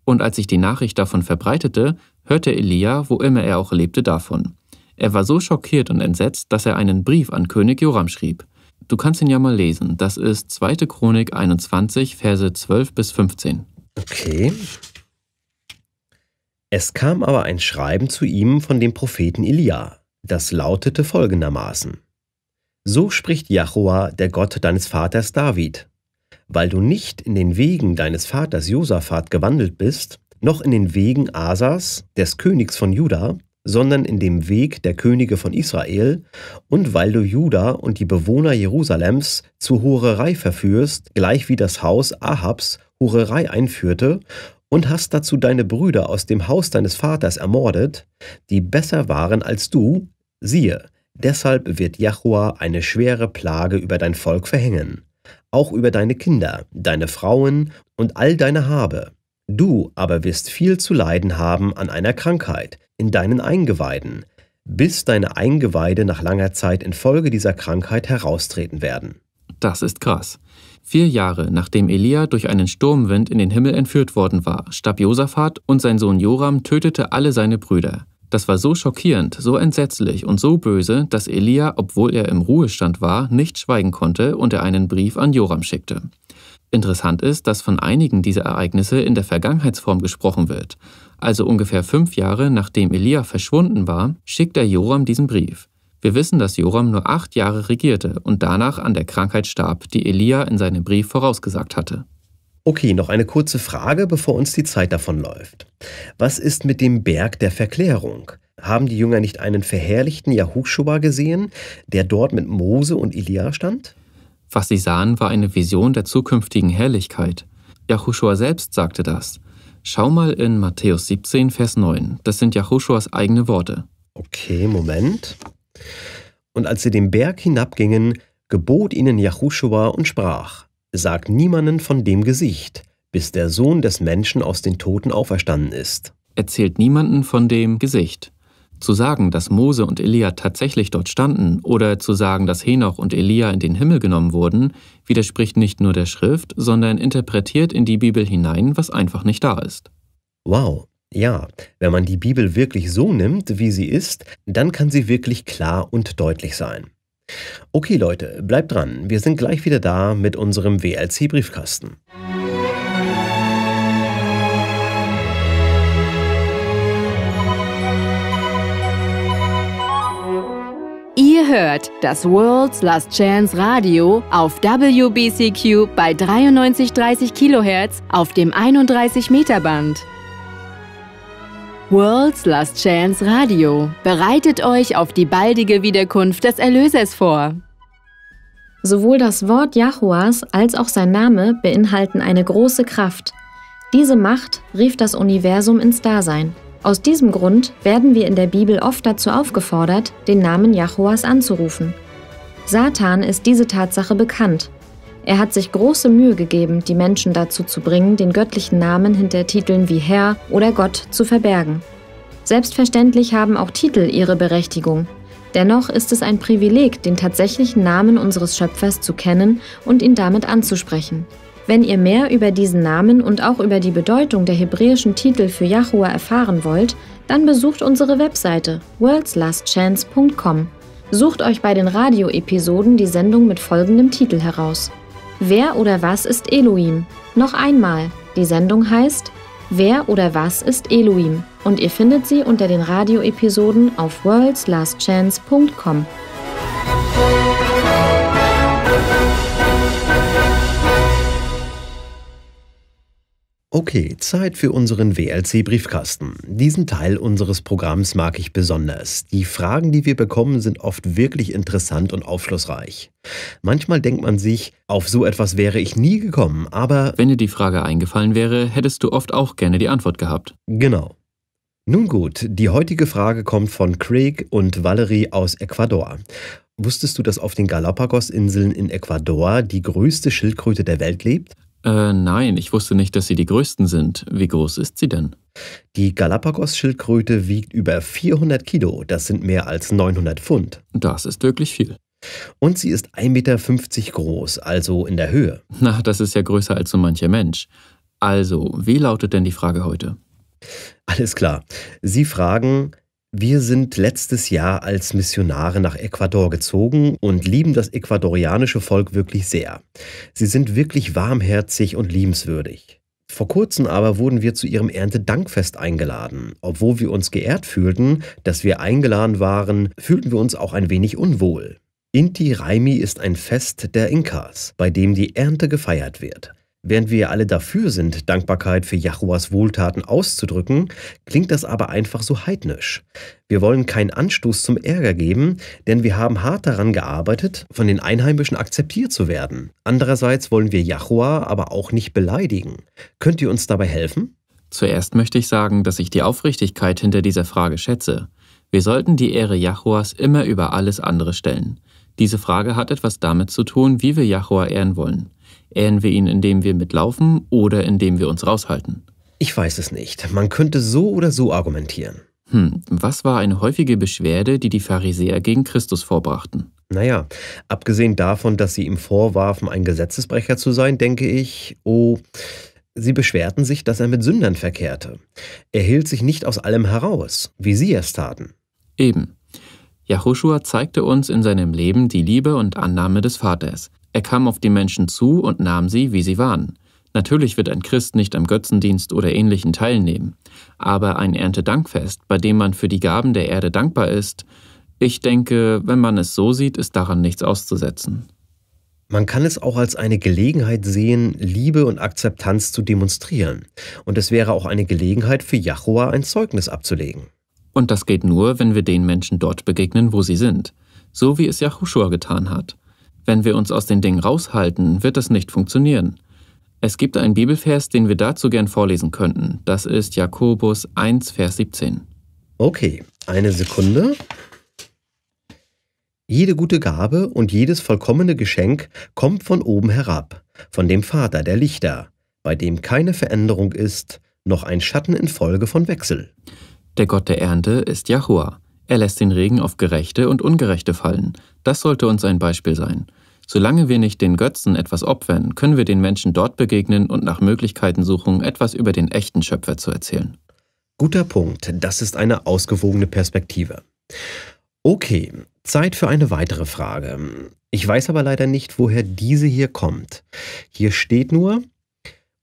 Und als sich die Nachricht davon verbreitete, hörte Elia, wo immer er auch lebte, davon. Er war so schockiert und entsetzt, dass er einen Brief an König Joram schrieb. Du kannst ihn ja mal lesen. Das ist 2. Chronik 21, Verse 12 bis 15. Okay. Es kam aber ein Schreiben zu ihm von dem Propheten Elia. Das lautete folgendermaßen: So spricht Jahua, der Gott deines Vaters David weil du nicht in den Wegen deines Vaters Josaphat gewandelt bist, noch in den Wegen Asas, des Königs von Juda, sondern in dem Weg der Könige von Israel, und weil du Juda und die Bewohner Jerusalems zu Hurerei verführst, gleich wie das Haus Ahabs Hurerei einführte, und hast dazu deine Brüder aus dem Haus deines Vaters ermordet, die besser waren als du, siehe, deshalb wird Jahua eine schwere Plage über dein Volk verhängen auch über deine Kinder, deine Frauen und all deine Habe. Du aber wirst viel zu leiden haben an einer Krankheit, in deinen Eingeweiden, bis deine Eingeweide nach langer Zeit infolge dieser Krankheit heraustreten werden. Das ist krass. Vier Jahre nachdem Elia durch einen Sturmwind in den Himmel entführt worden war, starb Josaphat und sein Sohn Joram tötete alle seine Brüder. Das war so schockierend, so entsetzlich und so böse, dass Elia, obwohl er im Ruhestand war, nicht schweigen konnte und er einen Brief an Joram schickte. Interessant ist, dass von einigen dieser Ereignisse in der Vergangenheitsform gesprochen wird. Also ungefähr fünf Jahre nachdem Elia verschwunden war, schickt er Joram diesen Brief. Wir wissen, dass Joram nur acht Jahre regierte und danach an der Krankheit starb, die Elia in seinem Brief vorausgesagt hatte. Okay, noch eine kurze Frage, bevor uns die Zeit davonläuft. Was ist mit dem Berg der Verklärung? Haben die Jünger nicht einen verherrlichten Jahuschuba gesehen, der dort mit Mose und Elia stand? Was sie sahen, war eine Vision der zukünftigen Herrlichkeit. Jahushua selbst sagte das. Schau mal in Matthäus 17, Vers 9. Das sind Jahushuas eigene Worte. Okay, Moment. Und als sie den Berg hinabgingen, gebot ihnen Jahushua und sprach: sagt niemanden von dem Gesicht, bis der Sohn des Menschen aus den Toten auferstanden ist. Erzählt niemanden von dem Gesicht. Zu sagen, dass Mose und Elia tatsächlich dort standen oder zu sagen, dass Henoch und Elia in den Himmel genommen wurden, widerspricht nicht nur der Schrift, sondern interpretiert in die Bibel hinein, was einfach nicht da ist. Wow, ja, wenn man die Bibel wirklich so nimmt, wie sie ist, dann kann sie wirklich klar und deutlich sein. Okay Leute, bleibt dran, wir sind gleich wieder da mit unserem WLC-Briefkasten. Ihr hört das World's Last Chance Radio auf WBCQ bei 93,30 kHz auf dem 31 Meter Band. World's Last Chance Radio. Bereitet euch auf die baldige Wiederkunft des Erlösers vor. Sowohl das Wort Yahuas als auch sein Name beinhalten eine große Kraft. Diese Macht rief das Universum ins Dasein. Aus diesem Grund werden wir in der Bibel oft dazu aufgefordert, den Namen Yahuas anzurufen. Satan ist diese Tatsache bekannt er hat sich große Mühe gegeben, die Menschen dazu zu bringen, den göttlichen Namen hinter Titeln wie Herr oder Gott zu verbergen. Selbstverständlich haben auch Titel ihre Berechtigung. Dennoch ist es ein Privileg, den tatsächlichen Namen unseres Schöpfers zu kennen und ihn damit anzusprechen. Wenn ihr mehr über diesen Namen und auch über die Bedeutung der hebräischen Titel für Yahuwah erfahren wollt, dann besucht unsere Webseite worldslastchance.com. Sucht euch bei den Radioepisoden die Sendung mit folgendem Titel heraus. Wer oder was ist Elohim? Noch einmal, die Sendung heißt Wer oder was ist Elohim? Und ihr findet sie unter den Radioepisoden auf worldslastchance.com. Okay, Zeit für unseren WLC-Briefkasten. Diesen Teil unseres Programms mag ich besonders. Die Fragen, die wir bekommen, sind oft wirklich interessant und aufschlussreich. Manchmal denkt man sich, auf so etwas wäre ich nie gekommen, aber... Wenn dir die Frage eingefallen wäre, hättest du oft auch gerne die Antwort gehabt. Genau. Nun gut, die heutige Frage kommt von Craig und Valerie aus Ecuador. Wusstest du, dass auf den Galapagos-Inseln in Ecuador die größte Schildkröte der Welt lebt? Äh, nein, ich wusste nicht, dass sie die größten sind. Wie groß ist sie denn? Die Galapagos-Schildkröte wiegt über 400 Kilo, das sind mehr als 900 Pfund. Das ist wirklich viel. Und sie ist 1,50 Meter groß, also in der Höhe. Na, das ist ja größer als so mancher Mensch. Also, wie lautet denn die Frage heute? Alles klar. Sie fragen, wir sind letztes Jahr als Missionare nach Ecuador gezogen und lieben das ecuadorianische Volk wirklich sehr. Sie sind wirklich warmherzig und liebenswürdig. Vor kurzem aber wurden wir zu ihrem Erntedankfest eingeladen. Obwohl wir uns geehrt fühlten, dass wir eingeladen waren, fühlten wir uns auch ein wenig unwohl. Inti Raimi ist ein Fest der Inkas, bei dem die Ernte gefeiert wird. Während wir alle dafür sind, Dankbarkeit für Jachuas Wohltaten auszudrücken, klingt das aber einfach so heidnisch. Wir wollen keinen Anstoß zum Ärger geben, denn wir haben hart daran gearbeitet, von den Einheimischen akzeptiert zu werden. Andererseits wollen wir Jachua aber auch nicht beleidigen. Könnt ihr uns dabei helfen? Zuerst möchte ich sagen, dass ich die Aufrichtigkeit hinter dieser Frage schätze. Wir sollten die Ehre Jachuas immer über alles andere stellen. Diese Frage hat etwas damit zu tun, wie wir Jachua ehren wollen. Ehren wir ihn, indem wir mitlaufen oder indem wir uns raushalten? Ich weiß es nicht. Man könnte so oder so argumentieren. Hm, was war eine häufige Beschwerde, die die Pharisäer gegen Christus vorbrachten? Naja, abgesehen davon, dass sie ihm vorwarfen, ein Gesetzesbrecher zu sein, denke ich, oh, sie beschwerten sich, dass er mit Sündern verkehrte. Er hielt sich nicht aus allem heraus, wie sie es taten. Eben. Yahushua zeigte uns in seinem Leben die Liebe und Annahme des Vaters. Er kam auf die Menschen zu und nahm sie, wie sie waren. Natürlich wird ein Christ nicht am Götzendienst oder ähnlichen teilnehmen, aber ein Erntedankfest, bei dem man für die Gaben der Erde dankbar ist, ich denke, wenn man es so sieht, ist daran nichts auszusetzen. Man kann es auch als eine Gelegenheit sehen, Liebe und Akzeptanz zu demonstrieren. Und es wäre auch eine Gelegenheit für Jahua ein Zeugnis abzulegen. Und das geht nur, wenn wir den Menschen dort begegnen, wo sie sind. So wie es Yahushua getan hat. Wenn wir uns aus den Dingen raushalten, wird das nicht funktionieren. Es gibt einen Bibelvers, den wir dazu gern vorlesen könnten. Das ist Jakobus 1, Vers 17. Okay, eine Sekunde. Jede gute Gabe und jedes vollkommene Geschenk kommt von oben herab, von dem Vater der Lichter, bei dem keine Veränderung ist, noch ein Schatten infolge von Wechsel. Der Gott der Ernte ist Jahua. Er lässt den Regen auf Gerechte und Ungerechte fallen. Das sollte uns ein Beispiel sein. Solange wir nicht den Götzen etwas opfern, können wir den Menschen dort begegnen und nach Möglichkeiten suchen, etwas über den echten Schöpfer zu erzählen. Guter Punkt, das ist eine ausgewogene Perspektive. Okay, Zeit für eine weitere Frage. Ich weiß aber leider nicht, woher diese hier kommt. Hier steht nur,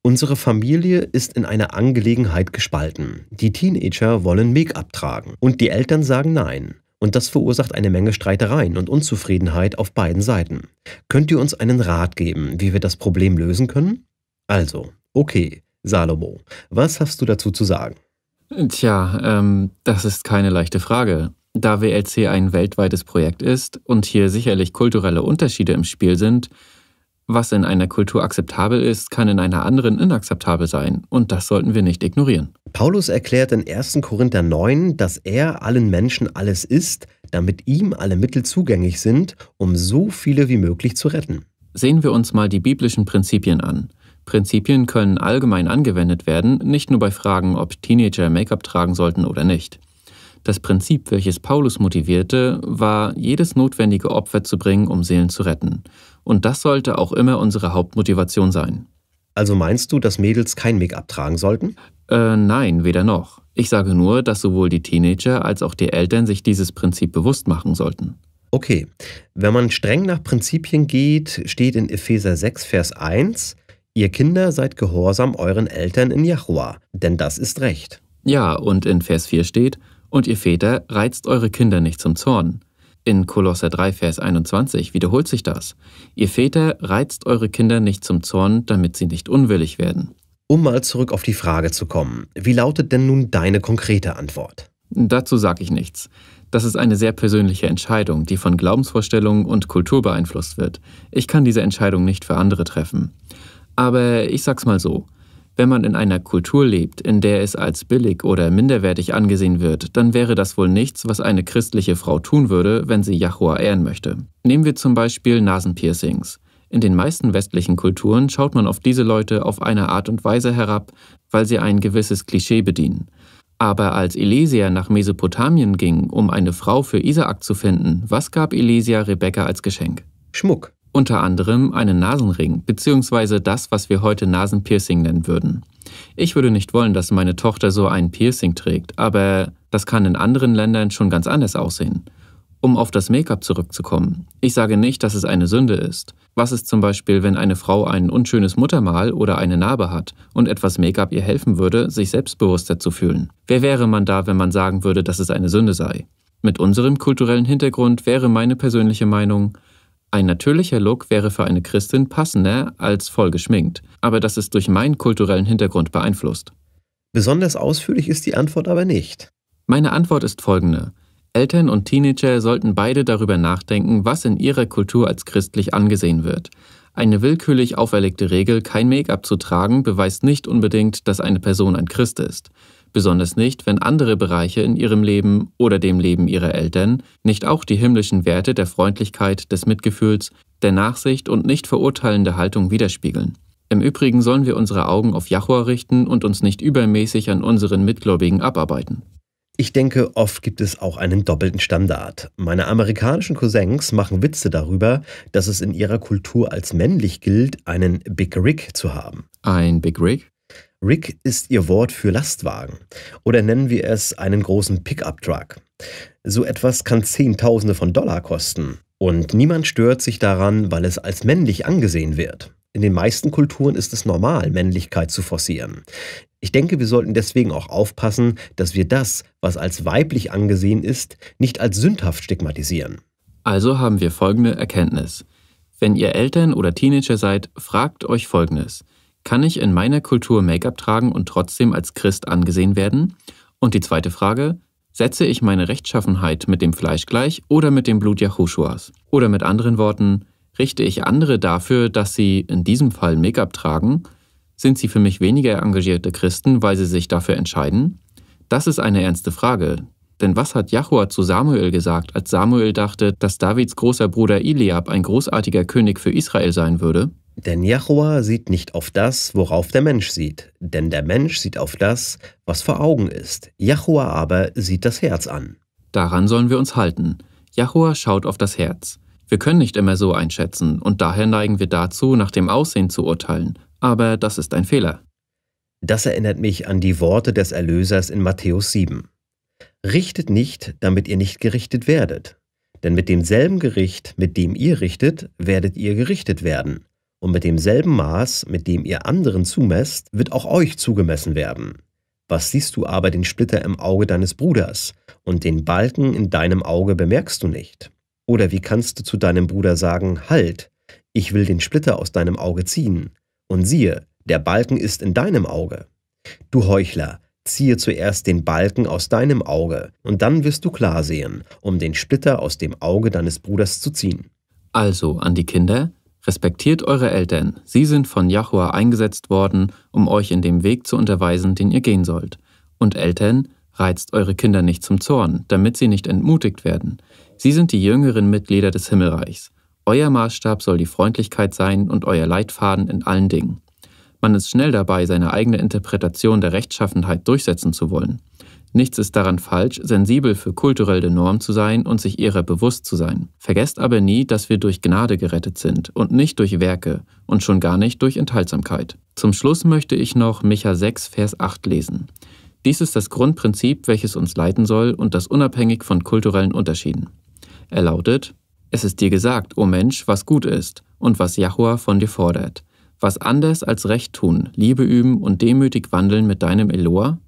Unsere Familie ist in einer Angelegenheit gespalten. Die Teenager wollen Make-up tragen und die Eltern sagen nein. Und das verursacht eine Menge Streitereien und Unzufriedenheit auf beiden Seiten. Könnt ihr uns einen Rat geben, wie wir das Problem lösen können? Also, okay, Salomo, was hast du dazu zu sagen? Tja, ähm, das ist keine leichte Frage. Da WLC ein weltweites Projekt ist und hier sicherlich kulturelle Unterschiede im Spiel sind, was in einer Kultur akzeptabel ist, kann in einer anderen inakzeptabel sein, und das sollten wir nicht ignorieren. Paulus erklärt in 1. Korinther 9, dass er allen Menschen alles ist, damit ihm alle Mittel zugänglich sind, um so viele wie möglich zu retten. Sehen wir uns mal die biblischen Prinzipien an. Prinzipien können allgemein angewendet werden, nicht nur bei Fragen, ob Teenager Make-up tragen sollten oder nicht. Das Prinzip, welches Paulus motivierte, war, jedes notwendige Opfer zu bringen, um Seelen zu retten. Und das sollte auch immer unsere Hauptmotivation sein. Also meinst du, dass Mädels kein Make-up tragen sollten? Äh, nein, weder noch. Ich sage nur, dass sowohl die Teenager als auch die Eltern sich dieses Prinzip bewusst machen sollten. Okay, wenn man streng nach Prinzipien geht, steht in Epheser 6, Vers 1, Ihr Kinder seid gehorsam euren Eltern in Jahua, denn das ist Recht. Ja, und in Vers 4 steht, Und ihr Väter reizt eure Kinder nicht zum Zorn, in Kolosser 3, Vers 21 wiederholt sich das. Ihr Väter reizt eure Kinder nicht zum Zorn, damit sie nicht unwillig werden. Um mal zurück auf die Frage zu kommen, wie lautet denn nun deine konkrete Antwort? Dazu sage ich nichts. Das ist eine sehr persönliche Entscheidung, die von Glaubensvorstellungen und Kultur beeinflusst wird. Ich kann diese Entscheidung nicht für andere treffen. Aber ich sag's mal so: wenn man in einer Kultur lebt, in der es als billig oder minderwertig angesehen wird, dann wäre das wohl nichts, was eine christliche Frau tun würde, wenn sie Jahua ehren möchte. Nehmen wir zum Beispiel Nasenpiercings. In den meisten westlichen Kulturen schaut man auf diese Leute auf eine Art und Weise herab, weil sie ein gewisses Klischee bedienen. Aber als Elesia nach Mesopotamien ging, um eine Frau für Isaak zu finden, was gab Elesia Rebekka als Geschenk? Schmuck unter anderem einen Nasenring, beziehungsweise das, was wir heute Nasenpiercing nennen würden. Ich würde nicht wollen, dass meine Tochter so ein Piercing trägt, aber das kann in anderen Ländern schon ganz anders aussehen. Um auf das Make-up zurückzukommen, ich sage nicht, dass es eine Sünde ist. Was ist zum Beispiel, wenn eine Frau ein unschönes Muttermal oder eine Narbe hat und etwas Make-up ihr helfen würde, sich selbstbewusster zu fühlen? Wer wäre man da, wenn man sagen würde, dass es eine Sünde sei? Mit unserem kulturellen Hintergrund wäre meine persönliche Meinung, ein natürlicher Look wäre für eine Christin passender als voll geschminkt, aber das ist durch meinen kulturellen Hintergrund beeinflusst. Besonders ausführlich ist die Antwort aber nicht. Meine Antwort ist folgende. Eltern und Teenager sollten beide darüber nachdenken, was in ihrer Kultur als christlich angesehen wird. Eine willkürlich auferlegte Regel, kein Make-up zu tragen, beweist nicht unbedingt, dass eine Person ein Christ ist besonders nicht, wenn andere Bereiche in ihrem Leben oder dem Leben ihrer Eltern nicht auch die himmlischen Werte der Freundlichkeit, des Mitgefühls, der Nachsicht und nicht verurteilende Haltung widerspiegeln. Im Übrigen sollen wir unsere Augen auf Jahua richten und uns nicht übermäßig an unseren Mitgläubigen abarbeiten. Ich denke, oft gibt es auch einen doppelten Standard. Meine amerikanischen Cousins machen Witze darüber, dass es in ihrer Kultur als männlich gilt, einen Big Rig zu haben. Ein Big Rig? Rick ist ihr Wort für Lastwagen oder nennen wir es einen großen Pickup-Truck. So etwas kann Zehntausende von Dollar kosten und niemand stört sich daran, weil es als männlich angesehen wird. In den meisten Kulturen ist es normal, Männlichkeit zu forcieren. Ich denke, wir sollten deswegen auch aufpassen, dass wir das, was als weiblich angesehen ist, nicht als sündhaft stigmatisieren. Also haben wir folgende Erkenntnis. Wenn ihr Eltern oder Teenager seid, fragt euch Folgendes. Kann ich in meiner Kultur Make-up tragen und trotzdem als Christ angesehen werden? Und die zweite Frage, setze ich meine Rechtschaffenheit mit dem Fleisch gleich oder mit dem Blut Jahushuas? Oder mit anderen Worten, richte ich andere dafür, dass sie in diesem Fall Make-up tragen? Sind sie für mich weniger engagierte Christen, weil sie sich dafür entscheiden? Das ist eine ernste Frage. Denn was hat Jahua zu Samuel gesagt, als Samuel dachte, dass Davids großer Bruder Eliab ein großartiger König für Israel sein würde? Denn Jahua sieht nicht auf das, worauf der Mensch sieht, denn der Mensch sieht auf das, was vor Augen ist. Jahua aber sieht das Herz an. Daran sollen wir uns halten. Jahua schaut auf das Herz. Wir können nicht immer so einschätzen und daher neigen wir dazu, nach dem Aussehen zu urteilen, aber das ist ein Fehler. Das erinnert mich an die Worte des Erlösers in Matthäus 7. Richtet nicht, damit ihr nicht gerichtet werdet. Denn mit demselben Gericht, mit dem ihr richtet, werdet ihr gerichtet werden. Und mit demselben Maß, mit dem ihr anderen zumesst, wird auch euch zugemessen werden. Was siehst du aber den Splitter im Auge deines Bruders, und den Balken in deinem Auge bemerkst du nicht? Oder wie kannst du zu deinem Bruder sagen, halt, ich will den Splitter aus deinem Auge ziehen, und siehe, der Balken ist in deinem Auge. Du Heuchler, ziehe zuerst den Balken aus deinem Auge, und dann wirst du klar sehen, um den Splitter aus dem Auge deines Bruders zu ziehen. Also an die Kinder, Respektiert eure Eltern, sie sind von Jahua eingesetzt worden, um euch in dem Weg zu unterweisen, den ihr gehen sollt. Und Eltern, reizt eure Kinder nicht zum Zorn, damit sie nicht entmutigt werden. Sie sind die jüngeren Mitglieder des Himmelreichs. Euer Maßstab soll die Freundlichkeit sein und euer Leitfaden in allen Dingen. Man ist schnell dabei, seine eigene Interpretation der Rechtschaffenheit durchsetzen zu wollen. Nichts ist daran falsch, sensibel für kulturelle Normen zu sein und sich ihrer bewusst zu sein. Vergesst aber nie, dass wir durch Gnade gerettet sind und nicht durch Werke und schon gar nicht durch Enthaltsamkeit. Zum Schluss möchte ich noch Micha 6, Vers 8 lesen. Dies ist das Grundprinzip, welches uns leiten soll und das unabhängig von kulturellen Unterschieden. Er lautet, es ist dir gesagt, o oh Mensch, was gut ist und was Jahua von dir fordert, was anders als Recht tun, Liebe üben und demütig wandeln mit deinem Eloah,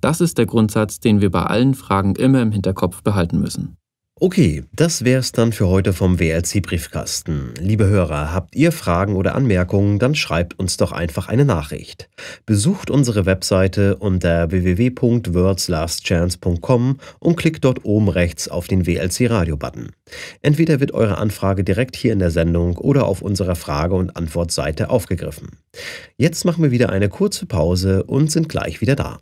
das ist der Grundsatz, den wir bei allen Fragen immer im Hinterkopf behalten müssen. Okay, das wär's dann für heute vom WRC Briefkasten. Liebe Hörer, habt ihr Fragen oder Anmerkungen, dann schreibt uns doch einfach eine Nachricht. Besucht unsere Webseite unter www.wordslastchance.com und klickt dort oben rechts auf den WLC Radio Button. Entweder wird eure Anfrage direkt hier in der Sendung oder auf unserer Frage- und Antwortseite aufgegriffen. Jetzt machen wir wieder eine kurze Pause und sind gleich wieder da.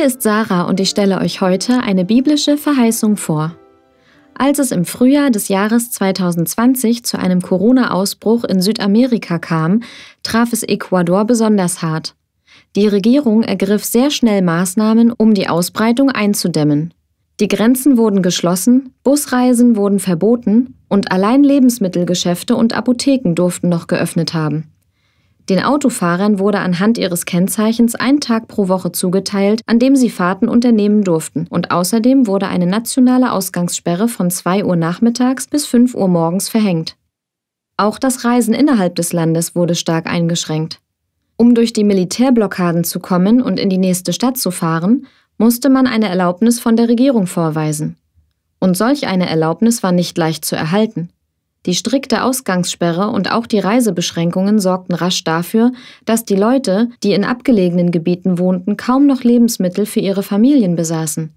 Hier ist Sarah und ich stelle euch heute eine biblische Verheißung vor. Als es im Frühjahr des Jahres 2020 zu einem Corona-Ausbruch in Südamerika kam, traf es Ecuador besonders hart. Die Regierung ergriff sehr schnell Maßnahmen, um die Ausbreitung einzudämmen. Die Grenzen wurden geschlossen, Busreisen wurden verboten und allein Lebensmittelgeschäfte und Apotheken durften noch geöffnet haben. Den Autofahrern wurde anhand ihres Kennzeichens ein Tag pro Woche zugeteilt, an dem sie Fahrten unternehmen durften. Und außerdem wurde eine nationale Ausgangssperre von 2 Uhr nachmittags bis 5 Uhr morgens verhängt. Auch das Reisen innerhalb des Landes wurde stark eingeschränkt. Um durch die Militärblockaden zu kommen und in die nächste Stadt zu fahren, musste man eine Erlaubnis von der Regierung vorweisen. Und solch eine Erlaubnis war nicht leicht zu erhalten. Die strikte Ausgangssperre und auch die Reisebeschränkungen sorgten rasch dafür, dass die Leute, die in abgelegenen Gebieten wohnten, kaum noch Lebensmittel für ihre Familien besaßen.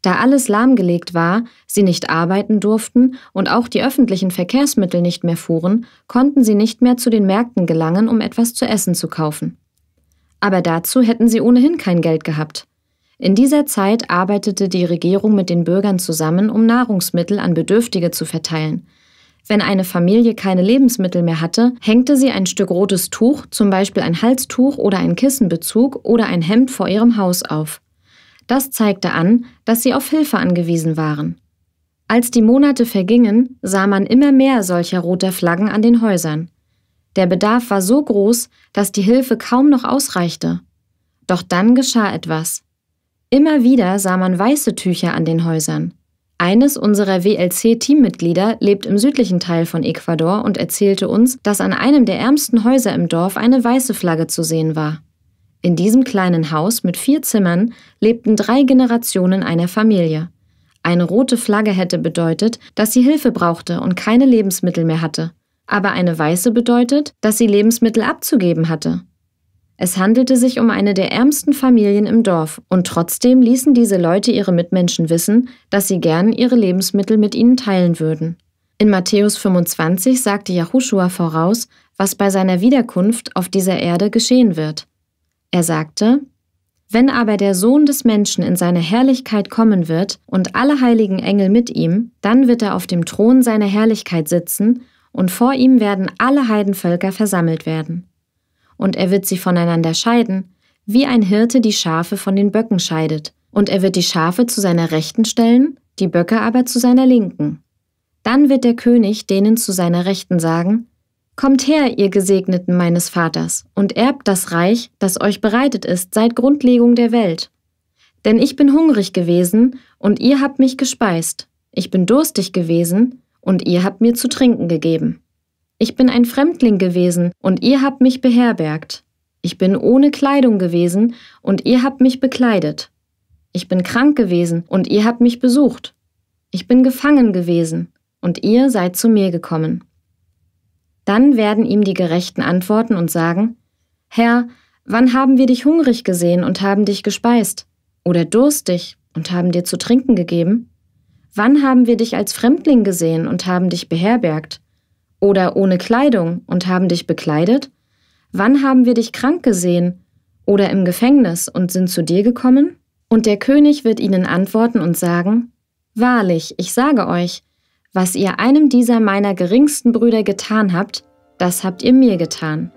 Da alles lahmgelegt war, sie nicht arbeiten durften und auch die öffentlichen Verkehrsmittel nicht mehr fuhren, konnten sie nicht mehr zu den Märkten gelangen, um etwas zu essen zu kaufen. Aber dazu hätten sie ohnehin kein Geld gehabt. In dieser Zeit arbeitete die Regierung mit den Bürgern zusammen, um Nahrungsmittel an Bedürftige zu verteilen – wenn eine Familie keine Lebensmittel mehr hatte, hängte sie ein Stück rotes Tuch, zum Beispiel ein Halstuch oder ein Kissenbezug oder ein Hemd vor ihrem Haus auf. Das zeigte an, dass sie auf Hilfe angewiesen waren. Als die Monate vergingen, sah man immer mehr solcher roter Flaggen an den Häusern. Der Bedarf war so groß, dass die Hilfe kaum noch ausreichte. Doch dann geschah etwas. Immer wieder sah man weiße Tücher an den Häusern. Eines unserer WLC-Teammitglieder lebt im südlichen Teil von Ecuador und erzählte uns, dass an einem der ärmsten Häuser im Dorf eine weiße Flagge zu sehen war. In diesem kleinen Haus mit vier Zimmern lebten drei Generationen einer Familie. Eine rote Flagge hätte bedeutet, dass sie Hilfe brauchte und keine Lebensmittel mehr hatte. Aber eine weiße bedeutet, dass sie Lebensmittel abzugeben hatte. Es handelte sich um eine der ärmsten Familien im Dorf und trotzdem ließen diese Leute ihre Mitmenschen wissen, dass sie gern ihre Lebensmittel mit ihnen teilen würden. In Matthäus 25 sagte Yahushua voraus, was bei seiner Wiederkunft auf dieser Erde geschehen wird. Er sagte, Wenn aber der Sohn des Menschen in seine Herrlichkeit kommen wird und alle heiligen Engel mit ihm, dann wird er auf dem Thron seiner Herrlichkeit sitzen, und vor ihm werden alle Heidenvölker versammelt werden und er wird sie voneinander scheiden, wie ein Hirte die Schafe von den Böcken scheidet, und er wird die Schafe zu seiner Rechten stellen, die Böcke aber zu seiner Linken. Dann wird der König denen zu seiner Rechten sagen, Kommt her, ihr Gesegneten meines Vaters, und erbt das Reich, das euch bereitet ist seit Grundlegung der Welt. Denn ich bin hungrig gewesen, und ihr habt mich gespeist, ich bin durstig gewesen, und ihr habt mir zu trinken gegeben. Ich bin ein Fremdling gewesen, und ihr habt mich beherbergt. Ich bin ohne Kleidung gewesen, und ihr habt mich bekleidet. Ich bin krank gewesen, und ihr habt mich besucht. Ich bin gefangen gewesen, und ihr seid zu mir gekommen. Dann werden ihm die Gerechten antworten und sagen, Herr, wann haben wir dich hungrig gesehen und haben dich gespeist, oder durstig und haben dir zu trinken gegeben? Wann haben wir dich als Fremdling gesehen und haben dich beherbergt? oder ohne Kleidung und haben dich bekleidet? Wann haben wir dich krank gesehen oder im Gefängnis und sind zu dir gekommen? Und der König wird ihnen antworten und sagen, Wahrlich, ich sage euch, was ihr einem dieser meiner geringsten Brüder getan habt, das habt ihr mir getan.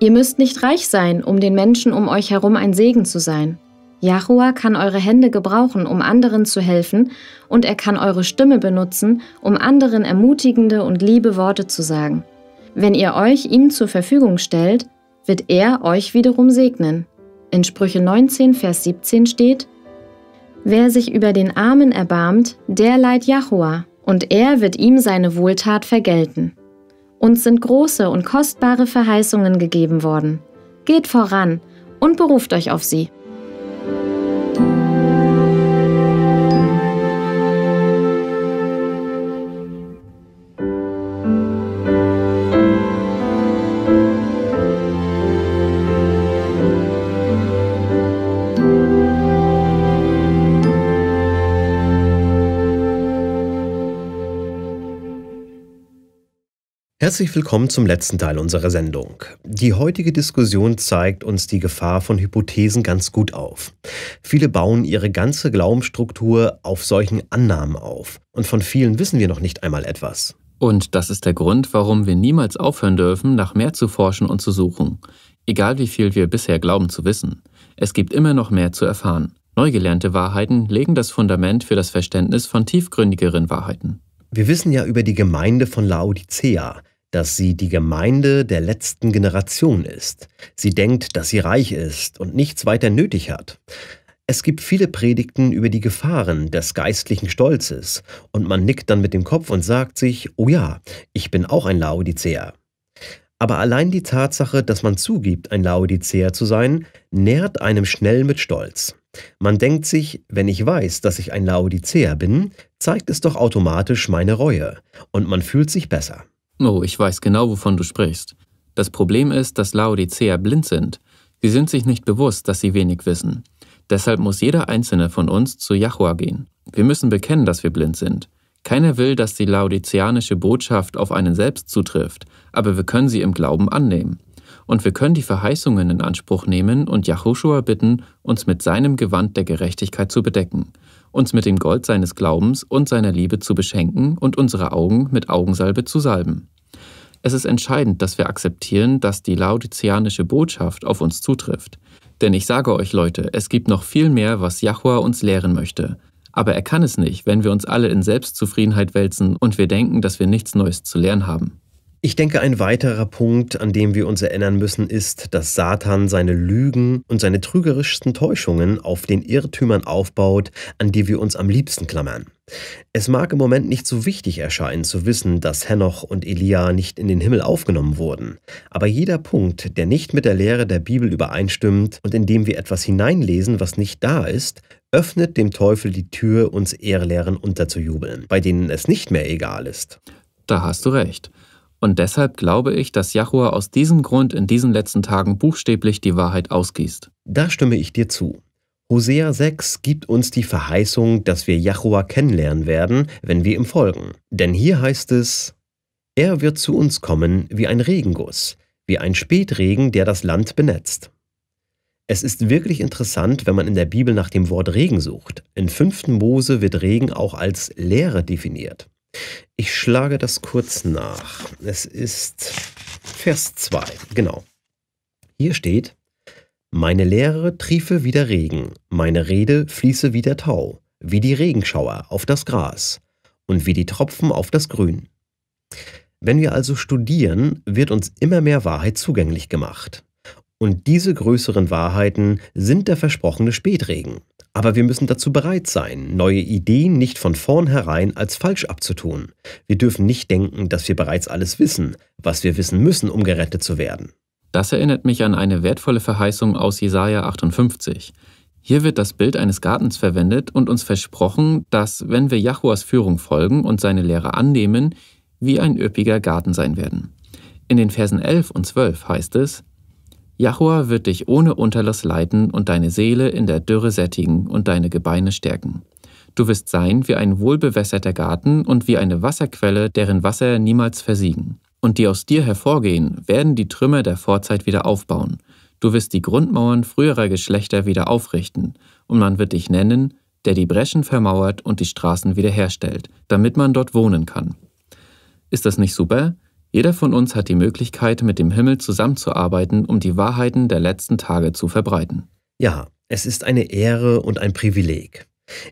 Ihr müsst nicht reich sein, um den Menschen um euch herum ein Segen zu sein. Yahuwah kann eure Hände gebrauchen, um anderen zu helfen, und er kann eure Stimme benutzen, um anderen ermutigende und liebe Worte zu sagen. Wenn ihr euch ihm zur Verfügung stellt, wird er euch wiederum segnen. In Sprüche 19, Vers 17 steht, Wer sich über den Armen erbarmt, der leiht Yahuwah, und er wird ihm seine Wohltat vergelten. Uns sind große und kostbare Verheißungen gegeben worden. Geht voran und beruft euch auf sie. Herzlich willkommen zum letzten Teil unserer Sendung. Die heutige Diskussion zeigt uns die Gefahr von Hypothesen ganz gut auf. Viele bauen ihre ganze Glaubensstruktur auf solchen Annahmen auf. Und von vielen wissen wir noch nicht einmal etwas. Und das ist der Grund, warum wir niemals aufhören dürfen, nach mehr zu forschen und zu suchen. Egal wie viel wir bisher glauben zu wissen. Es gibt immer noch mehr zu erfahren. Neugelernte Wahrheiten legen das Fundament für das Verständnis von tiefgründigeren Wahrheiten. Wir wissen ja über die Gemeinde von Laodicea, dass sie die Gemeinde der letzten Generation ist. Sie denkt, dass sie reich ist und nichts weiter nötig hat. Es gibt viele Predigten über die Gefahren des geistlichen Stolzes, und man nickt dann mit dem Kopf und sagt sich, oh ja, ich bin auch ein Laodicea. Aber allein die Tatsache, dass man zugibt, ein Laodicea zu sein, nährt einem schnell mit Stolz. Man denkt sich, wenn ich weiß, dass ich ein Laodicea bin, zeigt es doch automatisch meine Reue und man fühlt sich besser. Oh, ich weiß genau, wovon du sprichst. Das Problem ist, dass Laodicea blind sind. Sie sind sich nicht bewusst, dass sie wenig wissen. Deshalb muss jeder einzelne von uns zu Jahua gehen. Wir müssen bekennen, dass wir blind sind. Keiner will, dass die laodiceanische Botschaft auf einen selbst zutrifft, aber wir können sie im Glauben annehmen und wir können die Verheißungen in Anspruch nehmen und Jachoshua bitten, uns mit seinem Gewand der Gerechtigkeit zu bedecken, uns mit dem Gold seines Glaubens und seiner Liebe zu beschenken und unsere Augen mit Augensalbe zu salben. Es ist entscheidend, dass wir akzeptieren, dass die laodizianische Botschaft auf uns zutrifft. Denn ich sage euch Leute, es gibt noch viel mehr, was Jahua uns lehren möchte. Aber er kann es nicht, wenn wir uns alle in Selbstzufriedenheit wälzen und wir denken, dass wir nichts Neues zu lernen haben. Ich denke, ein weiterer Punkt, an dem wir uns erinnern müssen, ist, dass Satan seine Lügen und seine trügerischsten Täuschungen auf den Irrtümern aufbaut, an die wir uns am liebsten klammern. Es mag im Moment nicht so wichtig erscheinen zu wissen, dass Henoch und Elia nicht in den Himmel aufgenommen wurden, aber jeder Punkt, der nicht mit der Lehre der Bibel übereinstimmt und in dem wir etwas hineinlesen, was nicht da ist, öffnet dem Teufel die Tür, uns Ehrlehren unterzujubeln, bei denen es nicht mehr egal ist. Da hast du recht. Und deshalb glaube ich, dass Jahua aus diesem Grund in diesen letzten Tagen buchstäblich die Wahrheit ausgießt. Da stimme ich dir zu. Hosea 6 gibt uns die Verheißung, dass wir Jahua kennenlernen werden, wenn wir ihm folgen. Denn hier heißt es, er wird zu uns kommen wie ein Regenguss, wie ein Spätregen, der das Land benetzt. Es ist wirklich interessant, wenn man in der Bibel nach dem Wort Regen sucht. In 5. Mose wird Regen auch als Leere definiert. Ich schlage das kurz nach. Es ist Vers 2, genau. Hier steht, meine Lehre triefe wie der Regen, meine Rede fließe wie der Tau, wie die Regenschauer auf das Gras und wie die Tropfen auf das Grün. Wenn wir also studieren, wird uns immer mehr Wahrheit zugänglich gemacht. Und diese größeren Wahrheiten sind der versprochene Spätregen. Aber wir müssen dazu bereit sein, neue Ideen nicht von vornherein als falsch abzutun. Wir dürfen nicht denken, dass wir bereits alles wissen, was wir wissen müssen, um gerettet zu werden. Das erinnert mich an eine wertvolle Verheißung aus Jesaja 58. Hier wird das Bild eines Gartens verwendet und uns versprochen, dass, wenn wir Jahuas Führung folgen und seine Lehre annehmen, wie ein üppiger Garten sein werden. In den Versen 11 und 12 heißt es, Jahua wird dich ohne Unterlass leiten und deine Seele in der Dürre sättigen und deine Gebeine stärken. Du wirst sein wie ein wohlbewässerter Garten und wie eine Wasserquelle, deren Wasser niemals versiegen. Und die aus dir hervorgehen, werden die Trümmer der Vorzeit wieder aufbauen. Du wirst die Grundmauern früherer Geschlechter wieder aufrichten, und man wird dich nennen, der die Breschen vermauert und die Straßen wiederherstellt, damit man dort wohnen kann. Ist das nicht super? Jeder von uns hat die Möglichkeit, mit dem Himmel zusammenzuarbeiten, um die Wahrheiten der letzten Tage zu verbreiten. Ja, es ist eine Ehre und ein Privileg.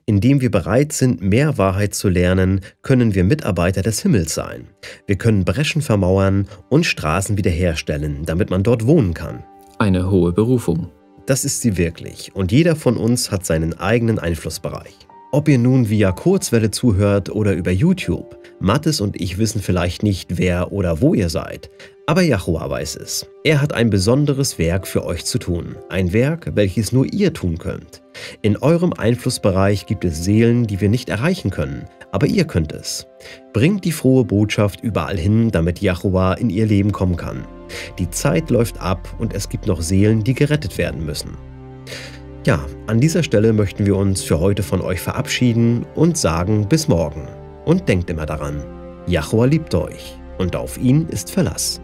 Indem wir bereit sind, mehr Wahrheit zu lernen, können wir Mitarbeiter des Himmels sein. Wir können Breschen vermauern und Straßen wiederherstellen, damit man dort wohnen kann. Eine hohe Berufung. Das ist sie wirklich, und jeder von uns hat seinen eigenen Einflussbereich. Ob ihr nun via Kurzwelle zuhört oder über YouTube, Mattes und ich wissen vielleicht nicht, wer oder wo ihr seid, aber Yahua weiß es. Er hat ein besonderes Werk für euch zu tun, ein Werk, welches nur ihr tun könnt. In eurem Einflussbereich gibt es Seelen, die wir nicht erreichen können, aber ihr könnt es. Bringt die frohe Botschaft überall hin, damit Yahua in ihr Leben kommen kann. Die Zeit läuft ab und es gibt noch Seelen, die gerettet werden müssen. Ja, an dieser Stelle möchten wir uns für heute von euch verabschieden und sagen bis morgen. Und denkt immer daran, Jachua liebt euch und auf ihn ist Verlass.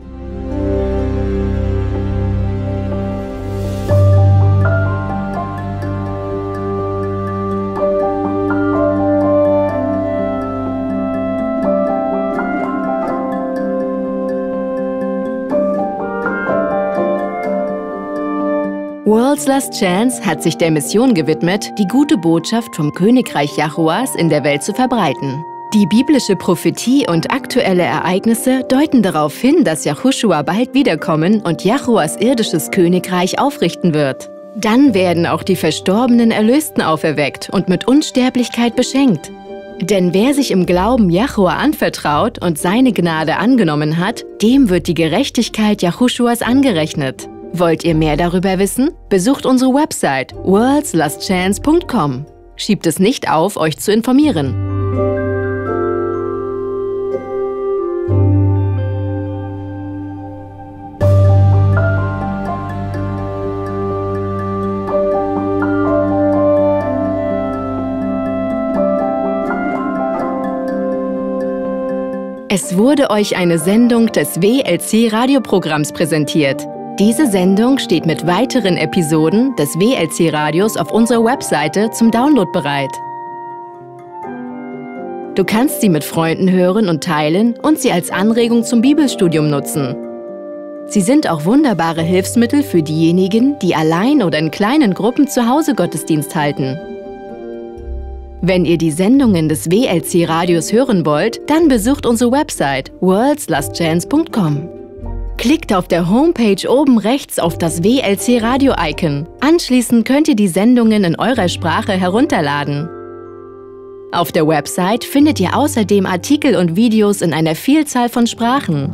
Künstlers Chance hat sich der Mission gewidmet, die gute Botschaft vom Königreich Jahuas in der Welt zu verbreiten. Die biblische Prophetie und aktuelle Ereignisse deuten darauf hin, dass Yahushua bald wiederkommen und Jachuas irdisches Königreich aufrichten wird. Dann werden auch die verstorbenen Erlösten auferweckt und mit Unsterblichkeit beschenkt. Denn wer sich im Glauben Jahua anvertraut und seine Gnade angenommen hat, dem wird die Gerechtigkeit Jahushuas angerechnet. Wollt ihr mehr darüber wissen? Besucht unsere Website worldslastchance.com. Schiebt es nicht auf, euch zu informieren. Es wurde euch eine Sendung des WLC Radioprogramms präsentiert. Diese Sendung steht mit weiteren Episoden des WLC-Radios auf unserer Webseite zum Download bereit. Du kannst sie mit Freunden hören und teilen und sie als Anregung zum Bibelstudium nutzen. Sie sind auch wunderbare Hilfsmittel für diejenigen, die allein oder in kleinen Gruppen zu Hause Gottesdienst halten. Wenn ihr die Sendungen des WLC Radios hören wollt, dann besucht unsere Website worldslastchance.com. Klickt auf der Homepage oben rechts auf das WLC Radio-Icon. Anschließend könnt ihr die Sendungen in eurer Sprache herunterladen. Auf der Website findet ihr außerdem Artikel und Videos in einer Vielzahl von Sprachen.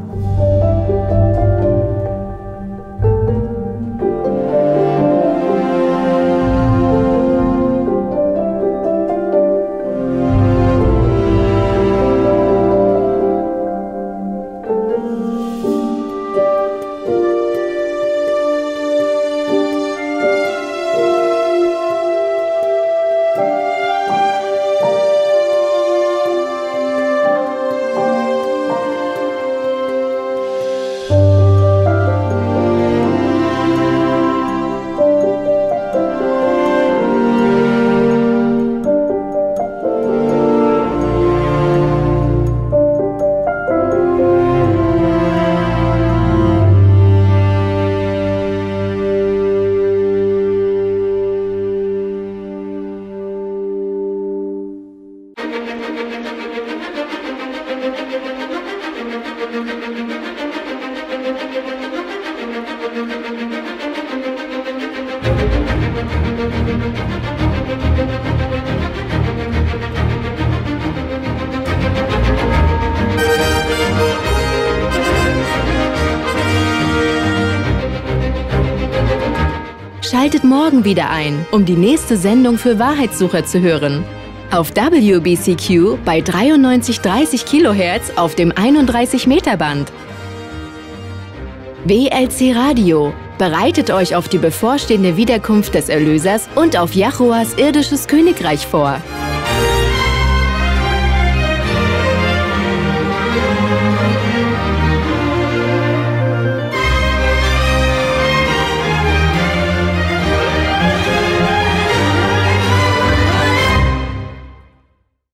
morgen wieder ein, um die nächste Sendung für Wahrheitssucher zu hören. Auf WBCQ bei 9330 kHz auf dem 31 Meter Band. WLC Radio bereitet euch auf die bevorstehende Wiederkunft des Erlösers und auf Jachoas irdisches Königreich vor.